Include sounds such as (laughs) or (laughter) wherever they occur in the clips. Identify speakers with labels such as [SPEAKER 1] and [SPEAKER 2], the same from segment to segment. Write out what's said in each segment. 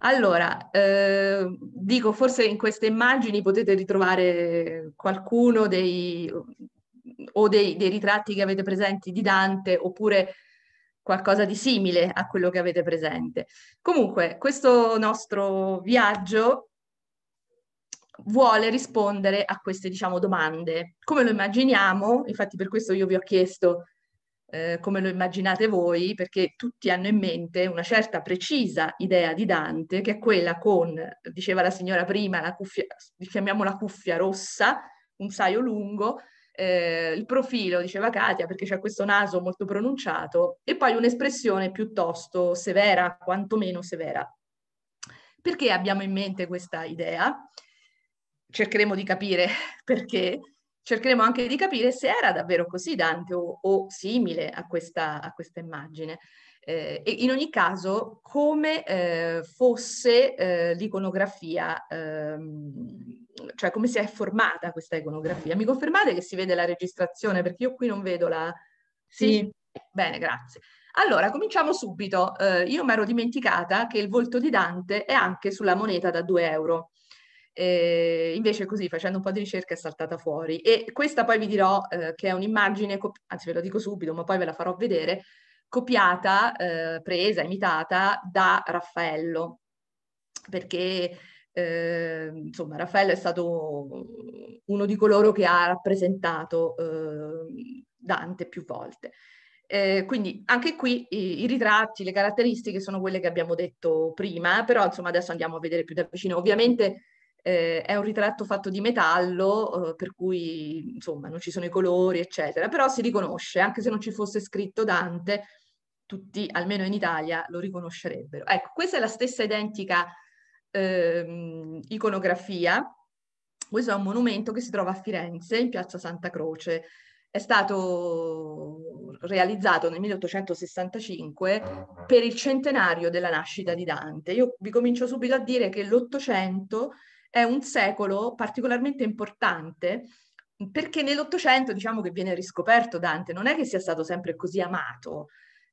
[SPEAKER 1] Allora, eh, dico, forse in queste immagini potete ritrovare qualcuno dei, o dei, dei, ritratti che avete presenti di Dante oppure qualcosa di simile a quello che avete presente. Comunque, questo nostro viaggio vuole rispondere a queste, diciamo, domande. Come lo immaginiamo? Infatti per questo io vi ho chiesto eh, come lo immaginate voi, perché tutti hanno in mente una certa precisa idea di Dante, che è quella con, diceva la signora prima, la cuffia, chiamiamola cuffia rossa, un saio lungo, eh, il profilo, diceva Katia, perché c'è questo naso molto pronunciato, e poi un'espressione piuttosto severa, quantomeno severa. Perché abbiamo in mente questa idea? Cercheremo di capire (laughs) perché cercheremo anche di capire se era davvero così Dante o, o simile a questa, a questa immagine. Eh, e in ogni caso, come eh, fosse eh, l'iconografia, ehm, cioè come si è formata questa iconografia. Mi confermate che si vede la registrazione? Perché io qui non vedo la... Sì? sì. Bene, grazie. Allora, cominciamo subito. Eh, io mi ero dimenticata che il volto di Dante è anche sulla moneta da 2 euro eh, invece così facendo un po' di ricerca è saltata fuori. E questa poi vi dirò eh, che è un'immagine, anzi ve lo dico subito, ma poi ve la farò vedere, copiata, eh, presa, imitata da Raffaello, perché eh, insomma, Raffaello è stato uno di coloro che ha rappresentato eh, Dante più volte. Eh, quindi anche qui i, i, ritratti, le caratteristiche sono quelle che abbiamo detto prima, però insomma adesso andiamo a vedere più da vicino. Ovviamente eh, è un ritratto fatto di metallo, eh, per cui insomma non ci sono i colori, eccetera, però si riconosce, anche se non ci fosse scritto Dante, tutti, almeno in Italia, lo riconoscerebbero. Ecco, questa è la stessa identica eh, iconografia. Questo è un monumento che si trova a Firenze, in piazza Santa Croce. È stato realizzato nel 1865 per il centenario della nascita di Dante. Io vi comincio subito a dire che l'Ottocento è un secolo particolarmente importante perché nell'Ottocento diciamo che viene riscoperto Dante, non è che sia stato sempre così amato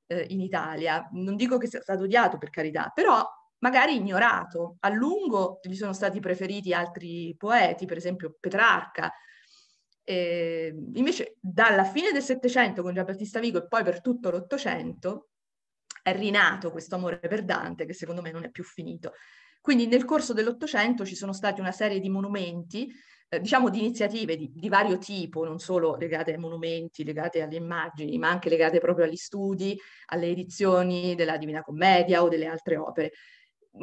[SPEAKER 1] eh, in Italia, non dico che sia stato odiato per carità, però magari ignorato. A lungo gli sono stati preferiti altri poeti, per esempio Petrarca. E eh, invece dalla fine del Settecento con Giambattista Vico e poi per tutto l'Ottocento è rinato questo amore per Dante che secondo me non è più finito. Quindi nel corso dell'Ottocento ci sono stati una serie di monumenti, eh, diciamo di iniziative di, di, vario tipo, non solo legate ai monumenti, legate alle immagini, ma anche legate proprio agli studi, alle edizioni della Divina Commedia o delle altre opere.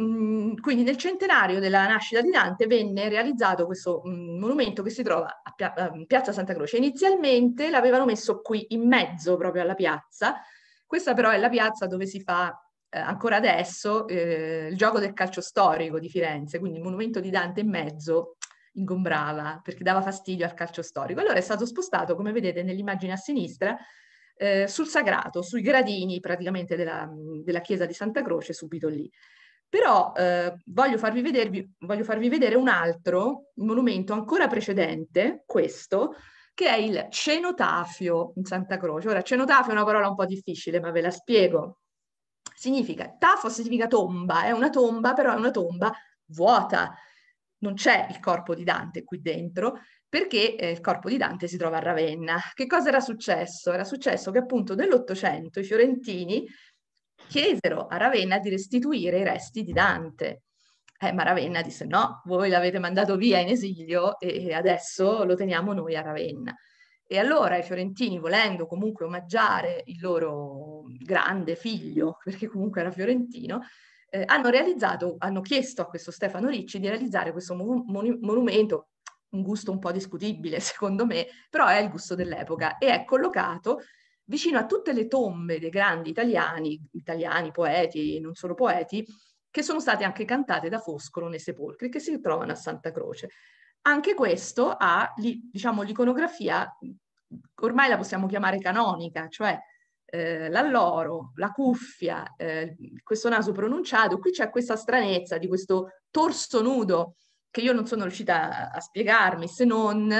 [SPEAKER 1] Mm, quindi nel centenario della nascita di Dante venne realizzato questo mm, monumento che si trova a, a ehm, Piazza Santa Croce. Inizialmente l'avevano messo qui in mezzo proprio alla piazza, questa però è la piazza dove si fa eh, ancora adesso eh, il gioco del calcio storico di Firenze, quindi il monumento di Dante in mezzo ingombrava perché dava fastidio al calcio storico. Allora è stato spostato, come vedete nell'immagine a sinistra, eh, sul sagrato, sui gradini praticamente della, della, chiesa di Santa Croce, subito lì. Però eh, voglio, farvi vedervi, voglio farvi vedere un altro monumento ancora precedente, questo, che è il cenotafio in Santa Croce. Ora, cenotafio è una parola un po' difficile, ma ve la spiego. Significa tafo significa tomba, è una tomba, però è una tomba vuota. Non c'è il corpo di Dante qui dentro perché eh, il corpo di Dante si trova a Ravenna. Che cosa era successo? Era successo che appunto nell'Ottocento i fiorentini chiesero a Ravenna di restituire i resti di Dante. Eh, ma Ravenna disse no, voi l'avete mandato via in esilio e adesso lo teniamo noi a Ravenna. E allora i fiorentini, volendo comunque omaggiare il loro grande figlio, (laughs) perché comunque era fiorentino, eh, hanno realizzato, hanno chiesto a questo Stefano Ricci di realizzare questo mon- mon- monumento, un gusto un po' discutibile (laughs) secondo me, però è il gusto dell'epoca e è collocato vicino a tutte le tombe dei grandi italiani, italiani, poeti e non solo poeti, che sono state anche cantate da Foscolo nei sepolcri che si trovano a Santa Croce. Anche questo ha diciamo, l'iconografia ormai la possiamo chiamare canonica, cioè eh, l'alloro, la cuffia, eh, questo naso pronunciato, qui c'è questa stranezza di questo torso nudo che io non sono riuscita a, a spiegarmi se non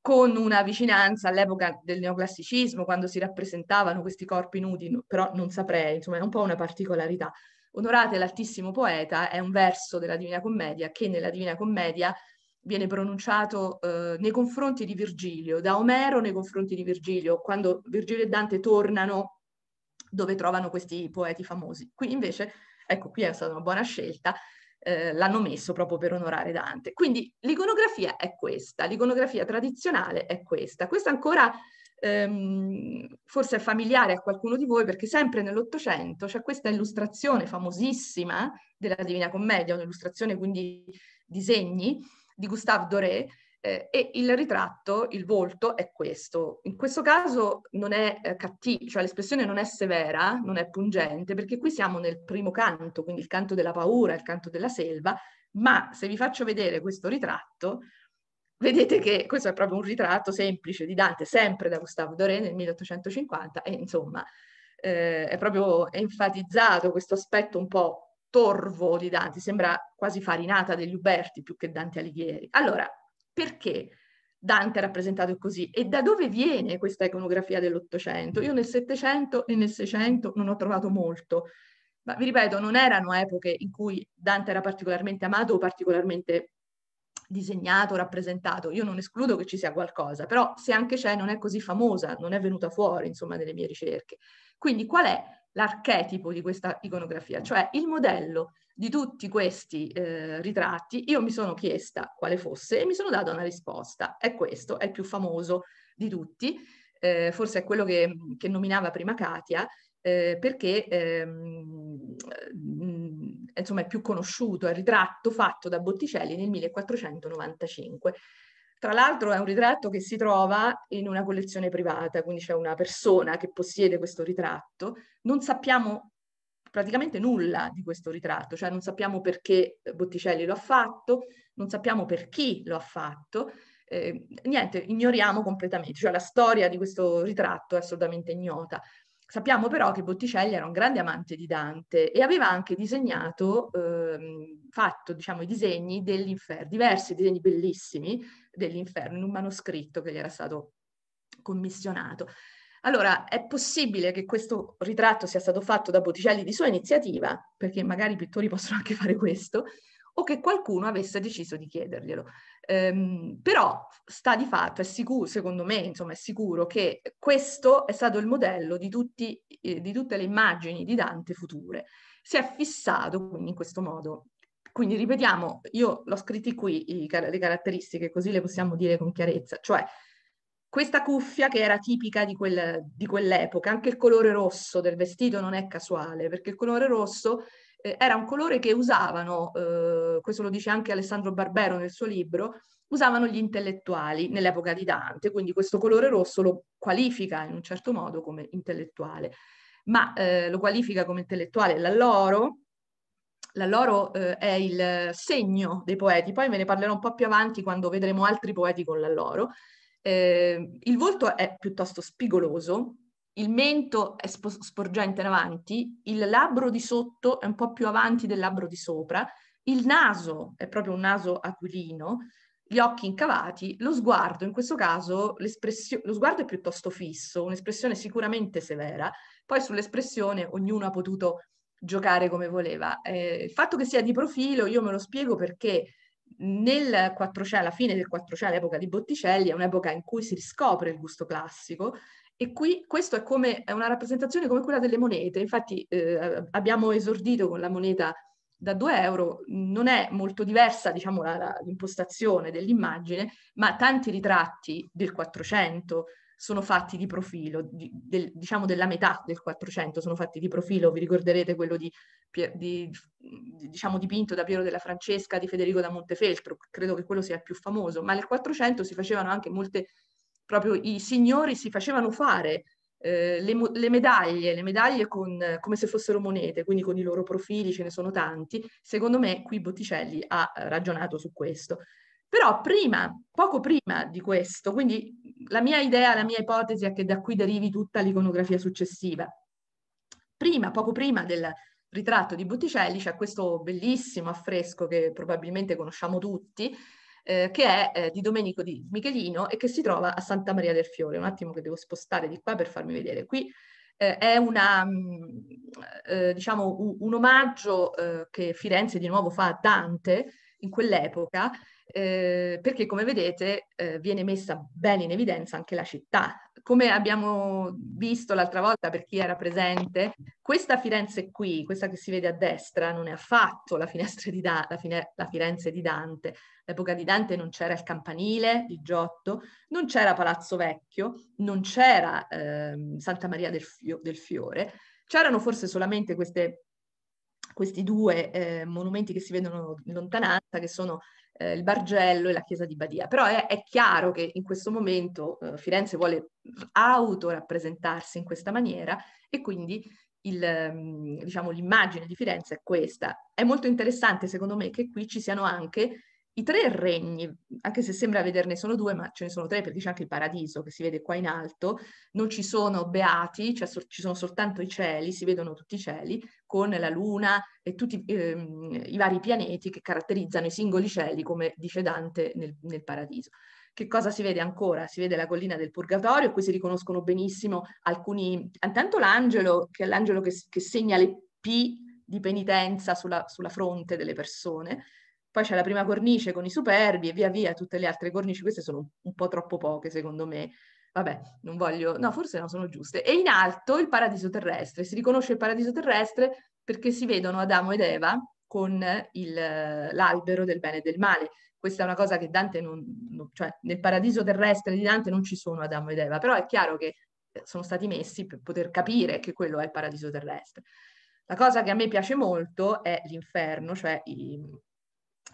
[SPEAKER 1] con una vicinanza all'epoca del neoclassicismo, quando si rappresentavano questi corpi nudi, però non saprei, insomma è un po' una particolarità. Onorate l'altissimo poeta è un verso della Divina Commedia che nella Divina Commedia viene pronunciato eh, nei confronti di Virgilio, da Omero nei confronti di Virgilio, quando Virgilio e Dante tornano dove trovano questi poeti famosi. Qui invece, ecco, qui è stata una buona scelta, eh, l'hanno messo proprio per onorare Dante. Quindi l'iconografia è questa, l'iconografia tradizionale è questa. Questa ancora ehm, forse è familiare a qualcuno di voi perché sempre nell'Ottocento c'è questa illustrazione famosissima della Divina Commedia, un'illustrazione quindi disegni, di Gustave Doré eh, e il ritratto, il volto è questo. In questo caso non è eh, cattivo, cioè l'espressione non è severa, non è pungente, perché qui siamo nel primo canto, quindi il canto della paura, il canto della selva, ma se vi faccio vedere questo ritratto, vedete che questo è proprio un ritratto semplice di Dante, sempre da Gustave Doré nel 1850, e insomma eh, è proprio enfatizzato questo aspetto un po' torvo di Dante, ah. sembra quasi farinata degli Uberti più che Dante Alighieri. Allora, perché Dante è rappresentato così e da dove viene questa iconografia dell'Ottocento? Io nel Settecento e nel Seicento non ho trovato molto, ma vi ripeto, non erano epoche in cui Dante era particolarmente amato o particolarmente disegnato, rappresentato. Io non escludo che ci sia qualcosa, però se anche c'è non è così famosa, non è venuta fuori, insomma, nelle mie ricerche. Quindi qual è l'archetipo di questa iconografia, cioè il modello di tutti questi eh, ritratti, io mi sono chiesta quale fosse e mi sono data una risposta. È questo, è il più famoso di tutti, eh, forse è quello che, che nominava prima Katia, eh, perché ehm, mm, insomma è più conosciuto, è il ritratto fatto da Botticelli nel 1495. Tra l'altro è un ritratto che si trova in una collezione privata, quindi c'è una persona che possiede questo ritratto. Non sappiamo praticamente nulla di questo ritratto, cioè non sappiamo perché Botticelli lo ha fatto, non sappiamo per chi lo ha fatto, eh, niente, ignoriamo completamente, cioè la storia di questo ritratto è assolutamente ignota. Sappiamo però che Botticelli era un grande amante di Dante e aveva anche disegnato, ehm, fatto diciamo, i disegni dell'inferno, diversi disegni bellissimi dell'inferno in un manoscritto che gli era stato commissionato. Allora, è possibile che questo ritratto sia stato fatto da Botticelli di sua iniziativa, perché magari i pittori possono anche fare questo, o che qualcuno avesse deciso di chiederglielo. Ehm, però sta di fatto, è sicuro, secondo me, insomma, è sicuro che questo è stato il modello di, tutti, eh, di tutte le immagini di Dante future. Si è fissato quindi in questo modo quindi ripetiamo, io l'ho scritti qui i, le caratteristiche, così le possiamo dire con chiarezza, cioè questa cuffia che era tipica di, quel, di, quell'epoca, anche il colore rosso del vestito non è casuale, perché il colore rosso eh, era un colore che usavano, eh, questo lo dice anche Alessandro Barbero nel suo libro, usavano gli intellettuali nell'epoca di Dante, quindi questo colore rosso lo qualifica in un certo modo come intellettuale, ma eh, lo qualifica come intellettuale l'alloro, l'alloro eh, è il segno dei poeti, poi ve ne parlerò un po' più avanti quando vedremo altri poeti con l'alloro. Eh, il volto è piuttosto spigoloso, il mento è sp- sporgente in avanti, il labbro di sotto è un po' più avanti del labbro di sopra, il naso è proprio un naso aquilino, gli occhi incavati, lo sguardo, in questo caso lo sguardo è piuttosto fisso, un'espressione sicuramente severa, poi sull'espressione ognuno ha potuto giocare come voleva. Eh, il fatto che sia di profilo io me lo spiego perché nel 400, alla fine del 400, l'epoca di Botticelli, è un'epoca in cui si riscopre il gusto classico e qui questo è, come, è una rappresentazione come quella delle monete. Infatti eh, abbiamo esordito con la moneta da 2 euro, non è molto diversa diciamo, la, la, l'impostazione dell'immagine, ma tanti ritratti del 400 sono fatti di profilo, di, del, diciamo della metà del 400 sono fatti di profilo, vi ricorderete quello di, di, diciamo dipinto da Piero della Francesca, di Federico da Montefeltro, credo che quello sia il più famoso, ma nel 400 si facevano anche molte proprio i signori si facevano fare eh, le, le, medaglie, le medaglie con, come se fossero monete, quindi con i loro profili, ce ne sono tanti. Secondo me qui Botticelli ha ragionato su questo. Però prima, poco prima di questo, quindi la mia idea, la mia ipotesi è che da qui derivi tutta l'iconografia successiva. Prima, poco prima del ritratto di Botticelli c'è questo bellissimo affresco che probabilmente conosciamo tutti, eh, che è eh, di Domenico di Michelino e che si trova a Santa Maria del Fiore. Un attimo che devo spostare di qua per farmi vedere. Qui eh, è una, mh, mm, eh, diciamo un, un omaggio eh, che Firenze di nuovo fa a Dante in quell'epoca, eh, perché come vedete viene messa bene in evidenza anche la città come abbiamo visto l'altra volta per chi era presente, questa Firenze qui, questa che si vede a destra, non è affatto la, di da- la, fine- la Firenze di Dante. All'epoca di Dante non c'era il campanile di Giotto, non c'era Palazzo Vecchio, non c'era eh, Santa Maria del, Fio- del, Fiore, c'erano forse solamente queste, questi due eh, monumenti che si vedono in lontananza, che sono eh, il Bargello e la chiesa di Badia. Però è, è chiaro che in questo momento eh, Firenze vuole autorappresentarsi in questa maniera e quindi il, mm, diciamo, l'immagine di Firenze è questa. È molto interessante secondo me che qui ci siano anche i tre regni, anche se sembra vederne solo due, ma ce ne sono tre perché c'è anche il paradiso che si vede qua in alto, non ci sono beati, cioè so- ci sono soltanto i cieli, si vedono tutti i cieli, con la luna e tutti ehm, i vari pianeti che caratterizzano i singoli cieli, come dice Dante nel, nel paradiso. Che cosa si vede ancora? Si vede la collina del purgatorio, qui si riconoscono benissimo alcuni, intanto l'angelo, che è l'angelo che, che segna le P di penitenza sulla, sulla fronte delle persone, poi c'è la prima cornice con i superbi e via via tutte le altre cornici, queste sono un, po' troppo poche secondo me, vabbè, non voglio, no, forse non sono giuste. E in alto il paradiso terrestre, si riconosce il paradiso terrestre perché si vedono Adamo ed Eva con il, l'albero del bene e del male. Questa è una cosa che Dante non, non, cioè nel paradiso terrestre di Dante non ci sono Adamo ed Eva, però è chiaro che eh, sono stati messi per poter capire che quello è il paradiso terrestre. La cosa che a me piace molto è l'inferno, cioè i,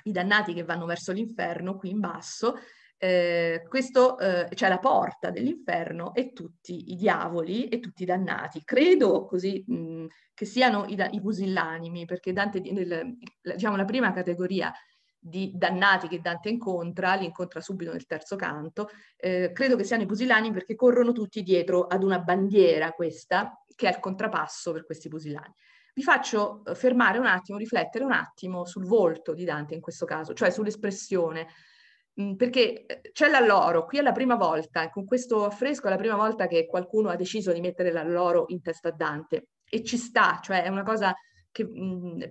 [SPEAKER 1] i dannati che vanno verso l'inferno qui in basso, eh, questo eh, c'è cioè la porta dell'inferno e tutti i diavoli e tutti i dannati. Credo così mh, che siano i, i pusillanimi, perché Dante, nel, diciamo, la prima categoria di dannati che Dante incontra, li incontra subito nel terzo canto, eh, credo che siano i pusillanimi perché corrono tutti dietro ad una bandiera questa che è il contrapasso per questi pusillanimi vi faccio eh, fermare un attimo, riflettere un attimo sul volto di Dante in questo caso, cioè sull'espressione, mm, perché eh, c'è l'alloro, qui è la prima volta, con questo affresco è la prima volta che qualcuno ha deciso di mettere l'alloro in testa a Dante e ci sta, cioè è una cosa che mh, mm,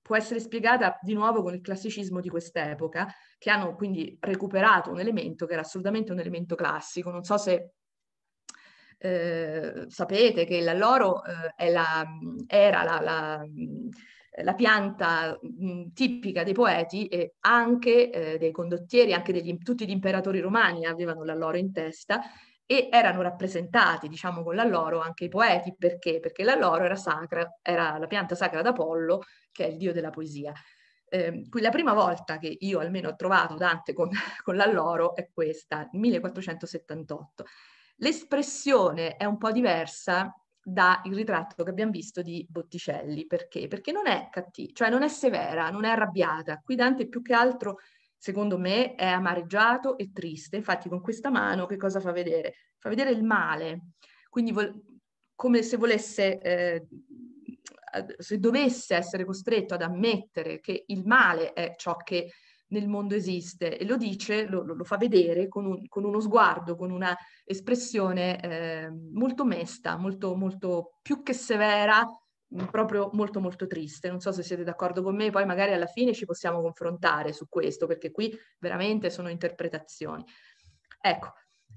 [SPEAKER 1] può essere spiegata di nuovo con il classicismo di quest'epoca, che hanno quindi recuperato un elemento che era assolutamente un elemento classico. Non so se eh, sapete che l'alloro eh, la, era la, la, la pianta mh, mm, tipica dei poeti e anche eh, dei condottieri, anche degli, tutti gli imperatori romani avevano l'alloro in testa e erano rappresentati, diciamo, con l'alloro anche i poeti. Perché? Perché l'alloro era sacra, era la pianta sacra d'Apollo, che è il dio della poesia. Eh, qui la prima volta che io almeno ho trovato Dante con, (laughs) con l'alloro è questa, 1478. L'espressione è un po' diversa dal ritratto che abbiamo visto di Botticelli, perché? Perché non è cattiva, cioè non è severa, non è arrabbiata. Qui Dante più che altro, secondo me, è amareggiato e triste. Infatti con questa mano che cosa fa vedere? Fa vedere il male. Quindi vol- come se volesse, eh, se dovesse essere costretto ad ammettere che il male è ciò che nel mondo esiste e lo dice, lo, lo fa vedere con, un, con, uno sguardo, con una espressione eh, molto mesta, molto, molto più che severa, proprio molto molto triste. Non so se siete d'accordo con me, poi magari alla fine ci possiamo confrontare su questo, perché qui veramente sono interpretazioni. Ecco,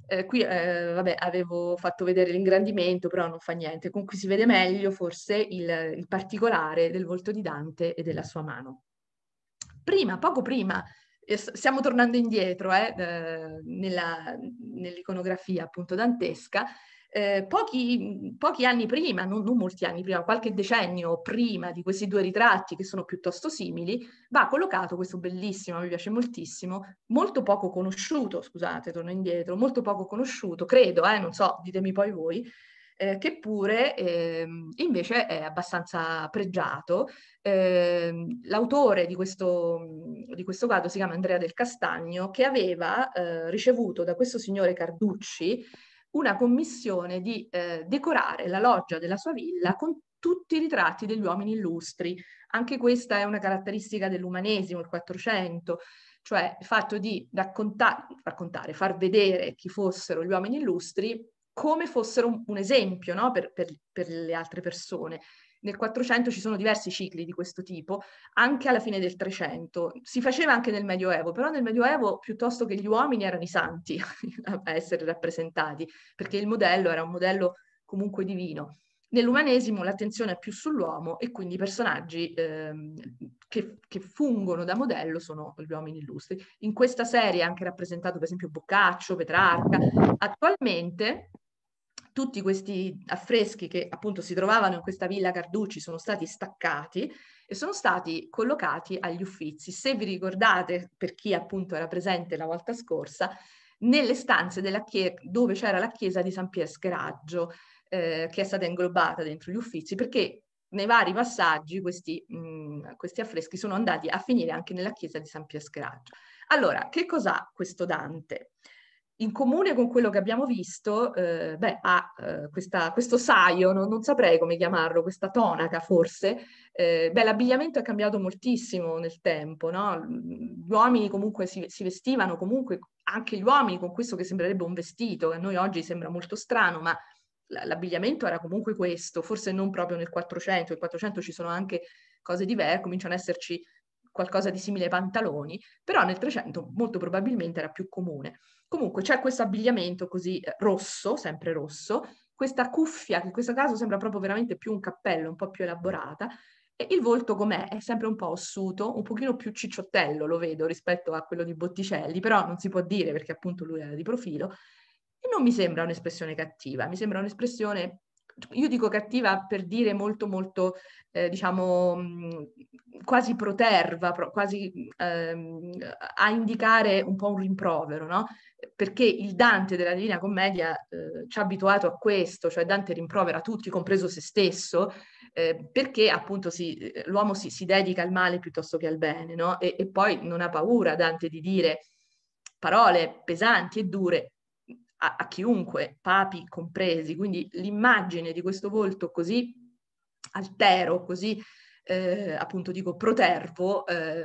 [SPEAKER 1] eh, qui eh, vabbè, avevo fatto vedere l'ingrandimento, però non fa niente. Comunque si vede meglio forse il, il particolare del volto di Dante e della sua mano prima, poco prima, eh, stiamo tornando indietro eh, nella, nell'iconografia appunto dantesca, eh, pochi, pochi, anni prima, non, non, molti anni prima, qualche decennio prima di questi due ritratti che sono piuttosto simili, va collocato questo bellissimo, mi piace moltissimo, molto poco conosciuto, scusate, torno indietro, molto poco conosciuto, credo, eh, non so, ditemi poi voi, eh, che pure eh, invece è abbastanza pregiato. Eh, l'autore di questo, di questo, quadro si chiama Andrea del Castagno, che aveva eh, ricevuto da questo signore Carducci una commissione di eh, decorare la loggia della sua villa con tutti i ritratti degli uomini illustri. Anche questa è una caratteristica dell'umanesimo, il Quattrocento, cioè il fatto di racconta- raccontare, far vedere chi fossero gli uomini illustri come fossero un, un esempio no? per, per, per le altre persone. Nel 400 ci sono diversi cicli di questo tipo, anche alla fine del 300. Si faceva anche nel Medioevo, però nel Medioevo piuttosto che gli uomini erano i santi (laughs) a essere rappresentati, perché il modello era un modello comunque divino. Nell'umanesimo l'attenzione è più sull'uomo e quindi i personaggi eh, che, che, fungono da modello sono gli uomini illustri. In questa serie è anche rappresentato per esempio Boccaccio, Petrarca. Attualmente tutti questi affreschi che appunto si trovavano in questa villa Carducci sono stati staccati e sono stati collocati agli uffizi. Se vi ricordate, per chi appunto era presente la volta scorsa, nelle stanze chie- dove c'era la chiesa di San Pier Scheraggio, eh, che è stata inglobata dentro gli uffizi, perché nei vari passaggi questi, mh, questi affreschi sono andati a finire anche nella chiesa di San Pier Scheraggio. Allora, che cos'ha questo Dante? in comune con quello che abbiamo visto, eh, beh, ha eh, questa, questo saio, non, non, saprei come chiamarlo, questa tonaca forse, eh, beh, l'abbigliamento è cambiato moltissimo nel tempo, no? Gli uomini comunque si, si, vestivano, comunque anche gli uomini con questo che sembrerebbe un vestito, a noi oggi sembra molto strano, ma l'abbigliamento era comunque questo, forse non proprio nel 400, nel 400 ci sono anche cose diverse, cominciano ad esserci qualcosa di simile ai pantaloni, però nel 300 molto probabilmente era più comune. Comunque c'è questo abbigliamento così eh, rosso, sempre rosso, questa cuffia che in questo caso sembra proprio veramente più un cappello, un po' più elaborata, e il volto com'è? È sempre un po' ossuto, un pochino più cicciottello lo vedo rispetto a quello di Botticelli, però non si può dire perché appunto lui era di profilo, e non mi sembra un'espressione cattiva, mi sembra un'espressione io dico cattiva per dire molto molto eh, diciamo mm, quasi proterva, quasi ehm, a indicare un po' un rimprovero, no? Perché il Dante della Divina Commedia eh, ci ha abituato a questo, cioè Dante rimprovera tutti, compreso se stesso, eh, perché appunto si, eh, l'uomo si, si, dedica al male piuttosto che al bene, no? E, e poi non ha paura Dante di dire parole pesanti e dure a, a chiunque, papi compresi. Quindi l'immagine di questo volto così altero, così eh, appunto dico protervo, eh,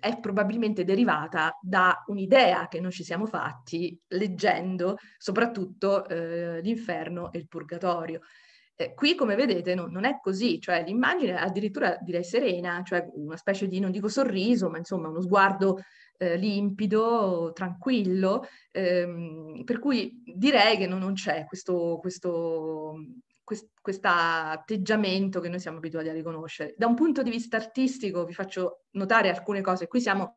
[SPEAKER 1] è probabilmente derivata da un'idea che noi ci siamo fatti leggendo soprattutto eh, l'inferno e il purgatorio. Eh, qui, come vedete, no, non è così, cioè l'immagine addirittura direi serena, cioè una specie di, non dico sorriso, ma insomma uno sguardo eh, limpido, tranquillo, ehm, per cui direi che no, non c'è questo, questo questo atteggiamento che noi siamo abituati a riconoscere. Da un punto di vista artistico vi faccio notare alcune cose. Qui siamo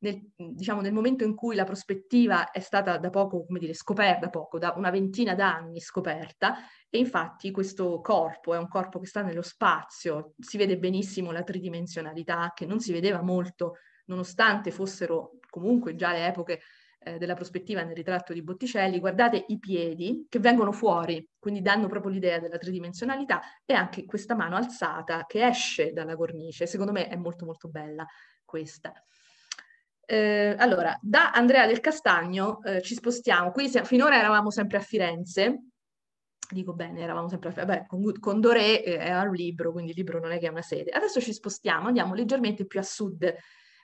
[SPEAKER 1] nel, diciamo, nel momento in cui la prospettiva è stata da poco, come dire, scoperta poco, da una ventina d'anni scoperta, e infatti questo corpo è un corpo che sta nello spazio, si vede benissimo la tridimensionalità che non si vedeva molto nonostante fossero comunque già le epoche eh, della prospettiva nel ritratto di Botticelli, guardate i piedi che vengono fuori, quindi danno proprio l'idea della tridimensionalità e anche questa mano alzata che esce dalla cornice, secondo me è molto molto bella questa. Eh, allora, da Andrea del Castagno eh, ci spostiamo, qui se, finora eravamo sempre a Firenze, dico bene, eravamo sempre a Firenze, beh, Condoré eh, è un libro, quindi il libro non è che è una sede. Adesso ci spostiamo, andiamo leggermente più a sud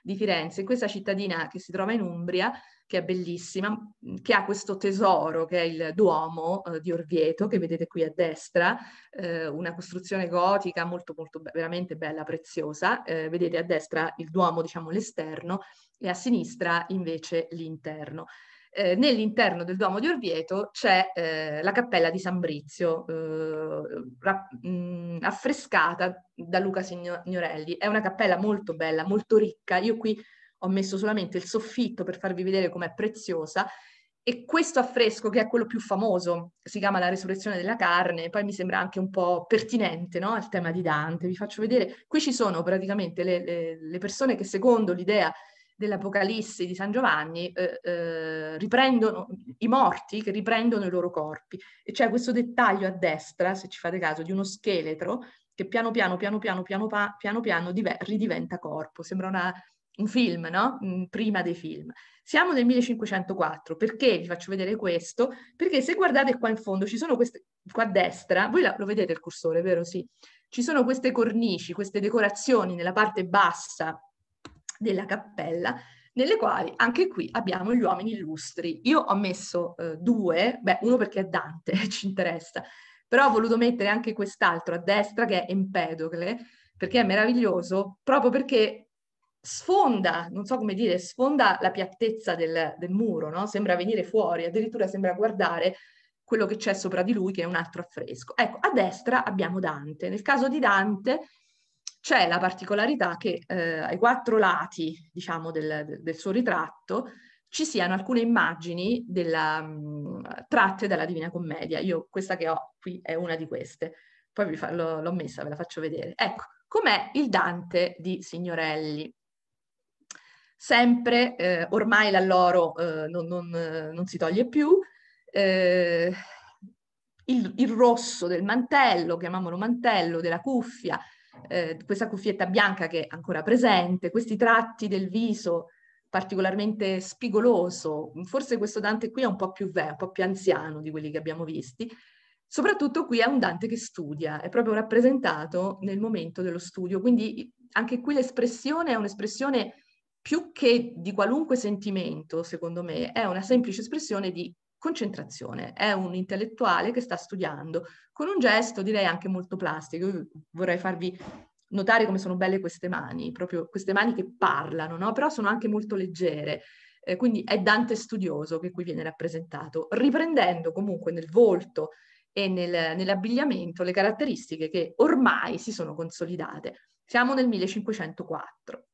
[SPEAKER 1] di Firenze, in questa cittadina che si trova in Umbria, che è bellissima, che ha questo tesoro che è il Duomo eh, di Orvieto, che vedete qui a destra, eh, una costruzione gotica molto molto be- veramente bella, preziosa. Eh, vedete a destra il Duomo, diciamo l'esterno, e a sinistra invece l'interno eh, nell'interno del Duomo di Orvieto c'è eh, la cappella di San Brizio, eh, ra- mh, mm, affrescata da Luca Signorelli. È una cappella molto bella, molto ricca. Io qui ho messo solamente il soffitto per farvi vedere com'è preziosa. E questo affresco, che è quello più famoso, si chiama La resurrezione della carne, poi mi sembra anche un po' pertinente no? al tema di Dante. Vi faccio vedere, qui ci sono praticamente le, le, le persone che secondo l'idea dell'Apocalisse di San Giovanni eh, eh, riprendono i morti che riprendono i loro corpi. E c'è questo dettaglio a destra, se ci fate caso, di uno scheletro che piano piano, piano piano, piano, pa- piano, piano div- ridiventa corpo. Sembra una, un film, no? Mm, prima dei film. Siamo nel 1504, perché vi faccio vedere questo? Perché se guardate qua in fondo, ci sono queste, qua a destra, voi la, lo vedete il cursore, vero? Sì. Ci sono queste cornici, queste decorazioni nella parte bassa della cappella, nelle quali anche qui abbiamo gli uomini illustri. Io ho messo eh, due, beh, uno perché è Dante, (laughs) ci interessa, però ho voluto mettere anche quest'altro a destra che è Empedocle, perché è meraviglioso, proprio perché sfonda, non so come dire, sfonda la piattezza del, del muro, no? sembra venire fuori, addirittura sembra guardare quello che c'è sopra di lui, che è un altro affresco. Ecco, a destra abbiamo Dante. Nel caso di Dante, c'è la particolarità che eh, ai quattro lati, diciamo, del, del, suo ritratto ci siano alcune immagini della, mh, tratte dalla Divina Commedia. Io questa che ho qui è una di queste. Poi fa, l'ho, l'ho messa, ve la faccio vedere. Ecco, com'è il Dante di Signorelli? Sempre, eh, ormai l'alloro eh, non, non, non, si toglie più, eh, il, il rosso del mantello, chiamiamolo mantello, della cuffia, eh, questa cuffietta bianca che è ancora presente, questi tratti del viso particolarmente spigoloso, forse questo Dante qui è un po' più vecchio, un po' più anziano di quelli che abbiamo visti, soprattutto qui è un Dante che studia, è proprio rappresentato nel momento dello studio, quindi anche qui l'espressione è un'espressione più che di qualunque sentimento, secondo me, è una semplice espressione di concentrazione, è un intellettuale che sta studiando con un gesto direi anche molto plastico, Io vorrei farvi notare come sono belle queste mani, proprio queste mani che parlano, no? però sono anche molto leggere, eh, quindi è Dante studioso che qui viene rappresentato, riprendendo comunque nel volto e nel, nell'abbigliamento le caratteristiche che ormai si sono consolidate. Siamo nel 1504.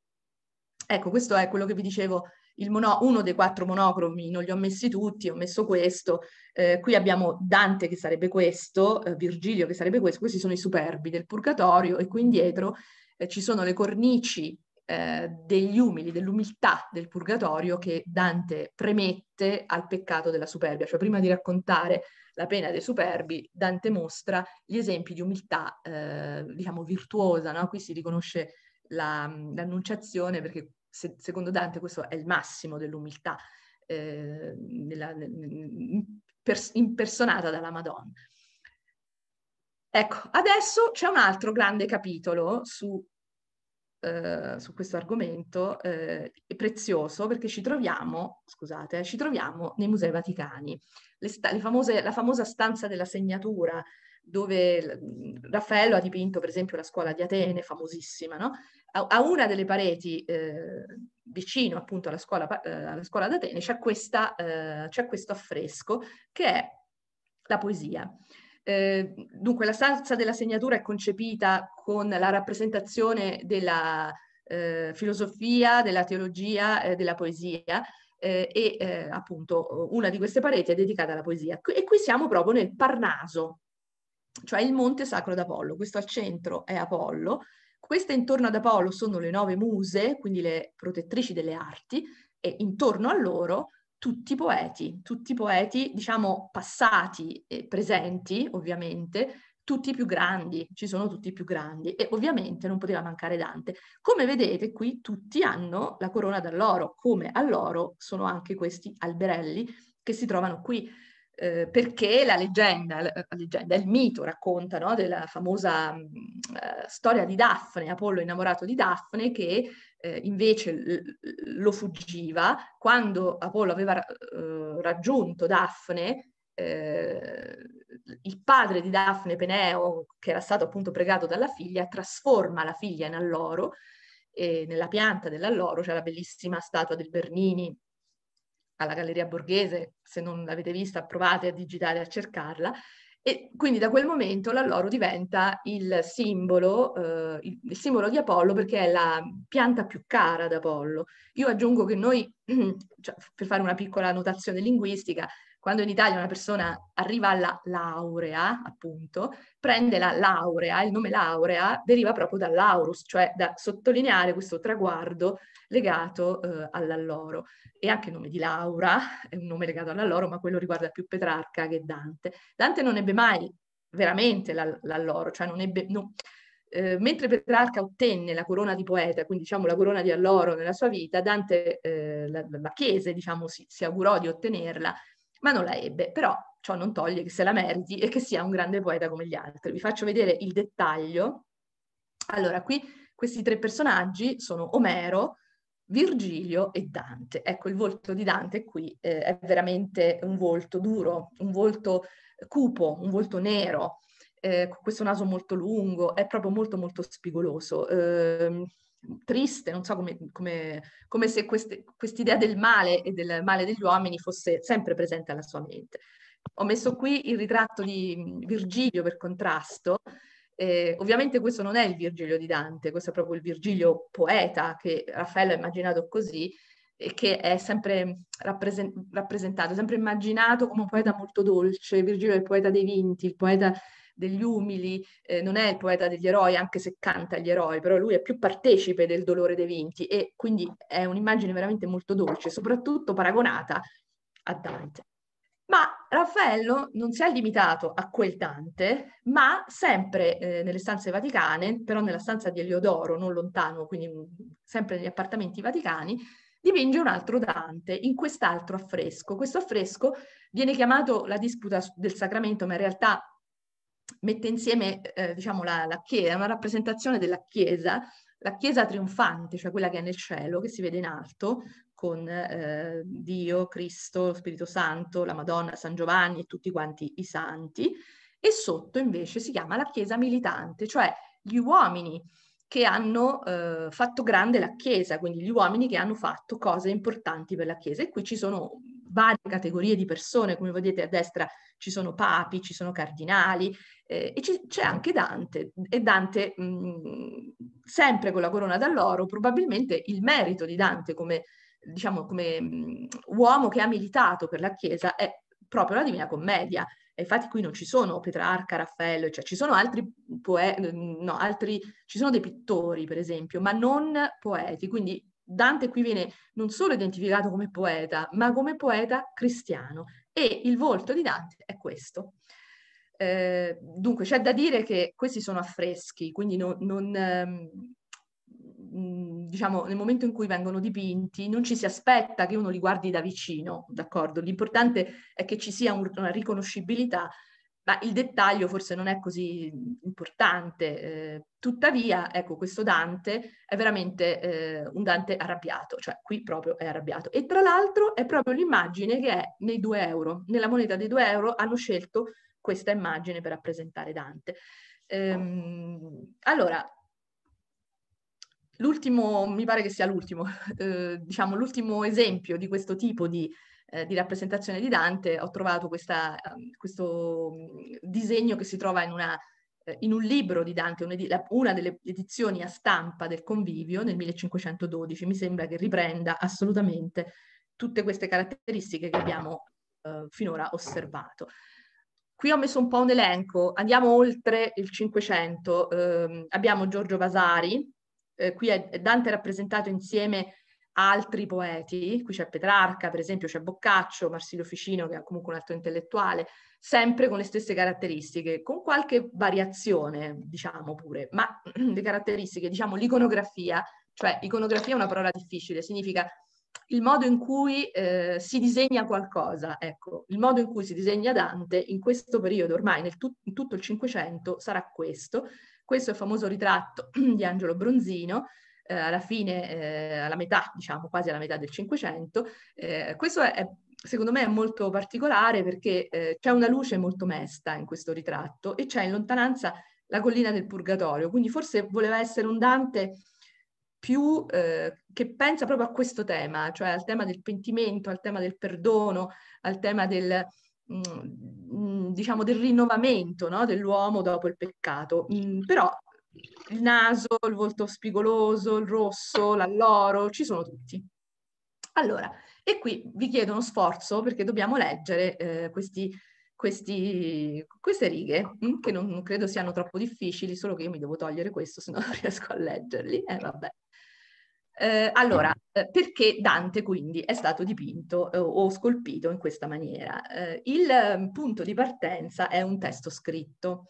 [SPEAKER 1] Ecco, questo è quello che vi dicevo mono, uno dei quattro monocromi, non li ho messi tutti, ho messo questo. Eh, qui abbiamo Dante che sarebbe questo, eh, Virgilio che sarebbe questo, questi sono i superbi del Purgatorio e qui indietro eh, ci sono le cornici eh, degli umili, dell'umiltà del Purgatorio che Dante premette al peccato della superbia, cioè prima di raccontare la pena dei superbi, Dante mostra gli esempi di umiltà, eh, diciamo, virtuosa, no? qui si riconosce la, mm, l'annunciazione perché se, secondo Dante questo è il massimo dell'umiltà eh, nella, pers- impersonata dalla Madonna. Ecco, adesso c'è un altro grande capitolo su, eh, su questo argomento, eh, prezioso, perché ci troviamo, scusate, ci troviamo nei Musei Vaticani. Le le famose, la famosa stanza della segnatura, dove mhmm, Raffaello ha dipinto per esempio la scuola di Atene, famosissima, no? a, a, una delle pareti eh, vicino appunto alla scuola, eh, alla scuola d'Atene c'è, questa, eh, c'è, questo affresco che è la poesia. Eh, dunque la stanza della segnatura è concepita con la rappresentazione della eh, filosofia, della teologia, eh, della poesia, eh, e eh, appunto una di queste pareti è dedicata alla poesia. E qui siamo proprio nel Parnaso, cioè il monte sacro d'Apollo. Questo al centro è Apollo, queste intorno ad Apollo sono le nove muse, quindi le protettrici delle arti, e intorno a loro tutti i poeti, tutti i poeti, diciamo, passati e presenti, ovviamente, tutti i più grandi, ci sono tutti i più grandi e ovviamente non poteva mancare Dante. Come vedete qui tutti hanno la corona d'alloro, come all'oro sono anche questi alberelli che si trovano qui. Eh, perché la leggenda, la leggenda, il mito racconta no, della famosa mh, mm, eh, storia di Daphne, Apollo innamorato di Daphne, che eh, invece l- lo fuggiva. Quando Apollo aveva eh, raggiunto Daphne, eh, il padre di Daphne Peneo, che era stato appunto pregato dalla figlia, trasforma la figlia in alloro, nella pianta dell'alloro c'è cioè la bellissima statua del Bernini alla Galleria Borghese, se non l'avete vista provate a digitare a cercarla, e quindi da quel momento l'alloro diventa il simbolo, eh, il simbolo di Apollo perché è la pianta più cara d'Apollo. Io aggiungo che noi, (clears throat) cioè, per fare una piccola notazione linguistica, quando in Italia una persona arriva alla laurea, appunto, prende la laurea, il nome laurea deriva proprio dall'aurus, cioè da sottolineare questo traguardo legato eh, all'alloro. E anche il nome di Laura (laughs) è un nome legato all'alloro, ma quello riguarda più Petrarca che Dante. Dante non ebbe mai veramente la, l'alloro, cioè non ebbe... No, eh, mentre Petrarca ottenne la corona di poeta, quindi diciamo la corona di alloro nella sua vita, Dante eh, la, la, chiese, diciamo, si, si, augurò di ottenerla ma non la ebbe, però ciò non toglie che se la meriti e che sia un grande poeta come gli altri. Vi faccio vedere il dettaglio. Allora, qui questi tre personaggi sono Omero, Virgilio e Dante. Ecco, il volto di Dante qui eh, è veramente un volto duro, un volto cupo, un volto nero, eh, questo naso molto lungo, è proprio molto molto spigoloso. Eh, triste, non so come, come, come se quest'idea del male e del male degli uomini fosse sempre presente alla sua mente. Ho messo qui il ritratto di Virgilio per contrasto. Eh, ovviamente questo non è il Virgilio di Dante, questo è proprio il Virgilio poeta che Raffaello ha immaginato così e che è sempre rappresentato, sempre immaginato come un poeta molto dolce, Virgilio è il poeta dei vinti, il poeta degli umili, eh, non è il poeta degli eroi, anche se canta gli eroi, però lui è più partecipe del dolore dei vinti e quindi è un'immagine veramente molto dolce, soprattutto paragonata a Dante. Ma Raffaello non si è limitato a quel Dante, ma sempre eh, nelle stanze vaticane, però nella stanza di Eliodoro, non lontano, quindi mm, sempre negli appartamenti vaticani, dipinge un altro Dante in quest'altro affresco. Questo affresco viene chiamato la disputa del sacramento, ma in realtà mette insieme eh, diciamo la, la chiesa, una rappresentazione della chiesa, la chiesa trionfante, cioè quella che è nel cielo, che si vede in alto, con eh, Dio, Cristo, lo Spirito Santo, la Madonna, San Giovanni e tutti quanti i santi, e sotto invece si chiama la chiesa militante, cioè gli uomini che hanno eh, fatto grande la Chiesa, quindi gli uomini che hanno fatto cose importanti per la Chiesa. E qui ci sono varie categorie di persone, come vedete a destra ci sono papi, ci sono cardinali eh, e ci, c'è anche Dante e Dante mh, mm, sempre con la corona d'alloro, probabilmente il merito di Dante come, diciamo, come mh, mm, uomo che ha militato per la Chiesa è proprio la Divina Commedia. E infatti qui non ci sono Petrarca, Raffaello, cioè ci sono altri poeti, mm, no, altri, ci sono dei pittori per esempio, ma non poeti, quindi Dante qui viene non solo identificato come poeta, ma come poeta cristiano e il volto di Dante è questo. Eh, dunque c'è da dire che questi sono affreschi, quindi non, non ehm, mm, diciamo, nel momento in cui vengono dipinti, non ci si aspetta che uno li guardi da vicino, d'accordo? L'importante è che ci sia un, una riconoscibilità ma il dettaglio forse non è così importante. Eh, tuttavia, ecco, questo Dante è veramente eh, un Dante arrabbiato, cioè qui proprio è arrabbiato. E tra l'altro è proprio l'immagine che è nei 2 euro. Nella moneta dei 2 euro hanno scelto questa immagine per rappresentare Dante. Ehm, allora, l'ultimo, mi pare che sia l'ultimo, (laughs) eh, diciamo l'ultimo esempio di questo tipo di eh, di rappresentazione di Dante ho trovato questa, ehm, questo mm, disegno che si trova in, una, eh, in un libro di Dante, una delle edizioni a stampa del Convivio nel 1512, mi sembra che riprenda assolutamente tutte queste caratteristiche che abbiamo eh, finora osservato. Qui ho messo un po' un elenco, andiamo oltre il 500, eh, abbiamo Giorgio Vasari, eh, qui è Dante rappresentato insieme altri poeti, qui c'è Petrarca per esempio, c'è Boccaccio, Marsilio Ficino che è comunque un altro intellettuale, sempre con le stesse caratteristiche, con qualche variazione diciamo pure, ma (clears throat) le caratteristiche, diciamo l'iconografia, cioè iconografia è una parola difficile, significa il modo in cui eh, si disegna qualcosa, ecco, il modo in cui si disegna Dante in questo periodo ormai, nel tu- in tutto il Cinquecento, sarà questo. Questo è il famoso ritratto (clears throat) di Angelo Bronzino, eh, alla fine, eh, alla metà, diciamo quasi alla metà del Cinquecento. Eh, questo è, secondo me è molto particolare perché eh, c'è una luce molto mesta in questo ritratto e c'è in lontananza la collina del Purgatorio, quindi forse voleva essere un Dante più eh, che pensa proprio a questo tema, cioè al tema del pentimento, al tema del perdono, al tema del, mm, mm, diciamo, del rinnovamento no? dell'uomo dopo il peccato. Mh, mm, però il naso, il volto spigoloso, il rosso, l'alloro, ci sono tutti. Allora, e qui vi chiedo uno sforzo perché dobbiamo leggere eh, questi, questi, queste righe, mh, mm, che non, non, credo siano troppo difficili, solo che io mi devo togliere questo, se no non (laughs) riesco a leggerli. Eh, vabbè. Eh, allora, eh, perché Dante quindi è stato dipinto eh, o scolpito in questa maniera? Eh, il mm, punto di partenza è un testo scritto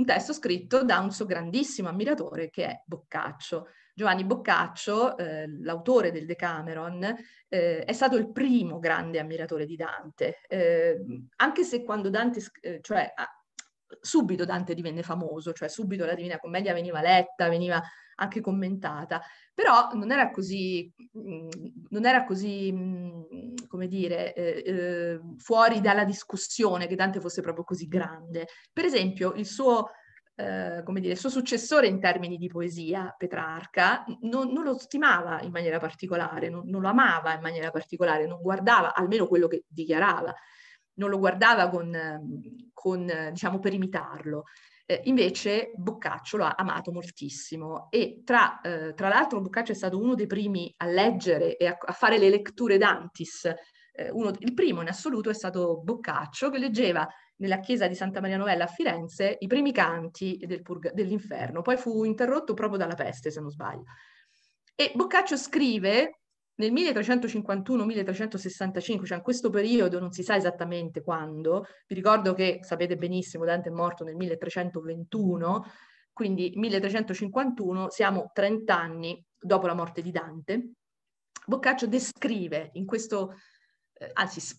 [SPEAKER 1] un testo scritto da un suo grandissimo ammiratore che è Boccaccio. Giovanni Boccaccio, eh, l'autore del Decameron, eh, è stato il primo grande ammiratore di Dante, eh, anche se quando Dante, eh, cioè subito Dante divenne famoso, cioè subito la Divina Commedia veniva letta, veniva anche commentata, però non era così, mm, non era così mm, come dire, eh, eh, fuori dalla discussione che Dante fosse proprio così grande. Per esempio, il suo Uh, come dire, il suo successore in termini di poesia, Petrarca, non, non lo stimava in maniera particolare, non, non, lo amava in maniera particolare, non guardava, almeno quello che dichiarava, non lo guardava con, mm, con diciamo, per imitarlo. Eh, invece Boccaccio lo ha amato moltissimo e tra, eh, tra, l'altro Boccaccio è stato uno dei primi a leggere e a, a fare le letture d'Antis. Eh, uno, il primo in assoluto è stato Boccaccio che leggeva nella chiesa di Santa Maria Novella a Firenze i primi canti del purga, dell'inferno, poi fu interrotto proprio dalla peste se non sbaglio. E Boccaccio scrive nel 1351-1365, cioè in questo periodo non si sa esattamente quando, vi ricordo che sapete benissimo Dante è morto nel 1321, quindi 1351 siamo 30 anni dopo la morte di Dante, Boccaccio descrive in questo, eh, anzi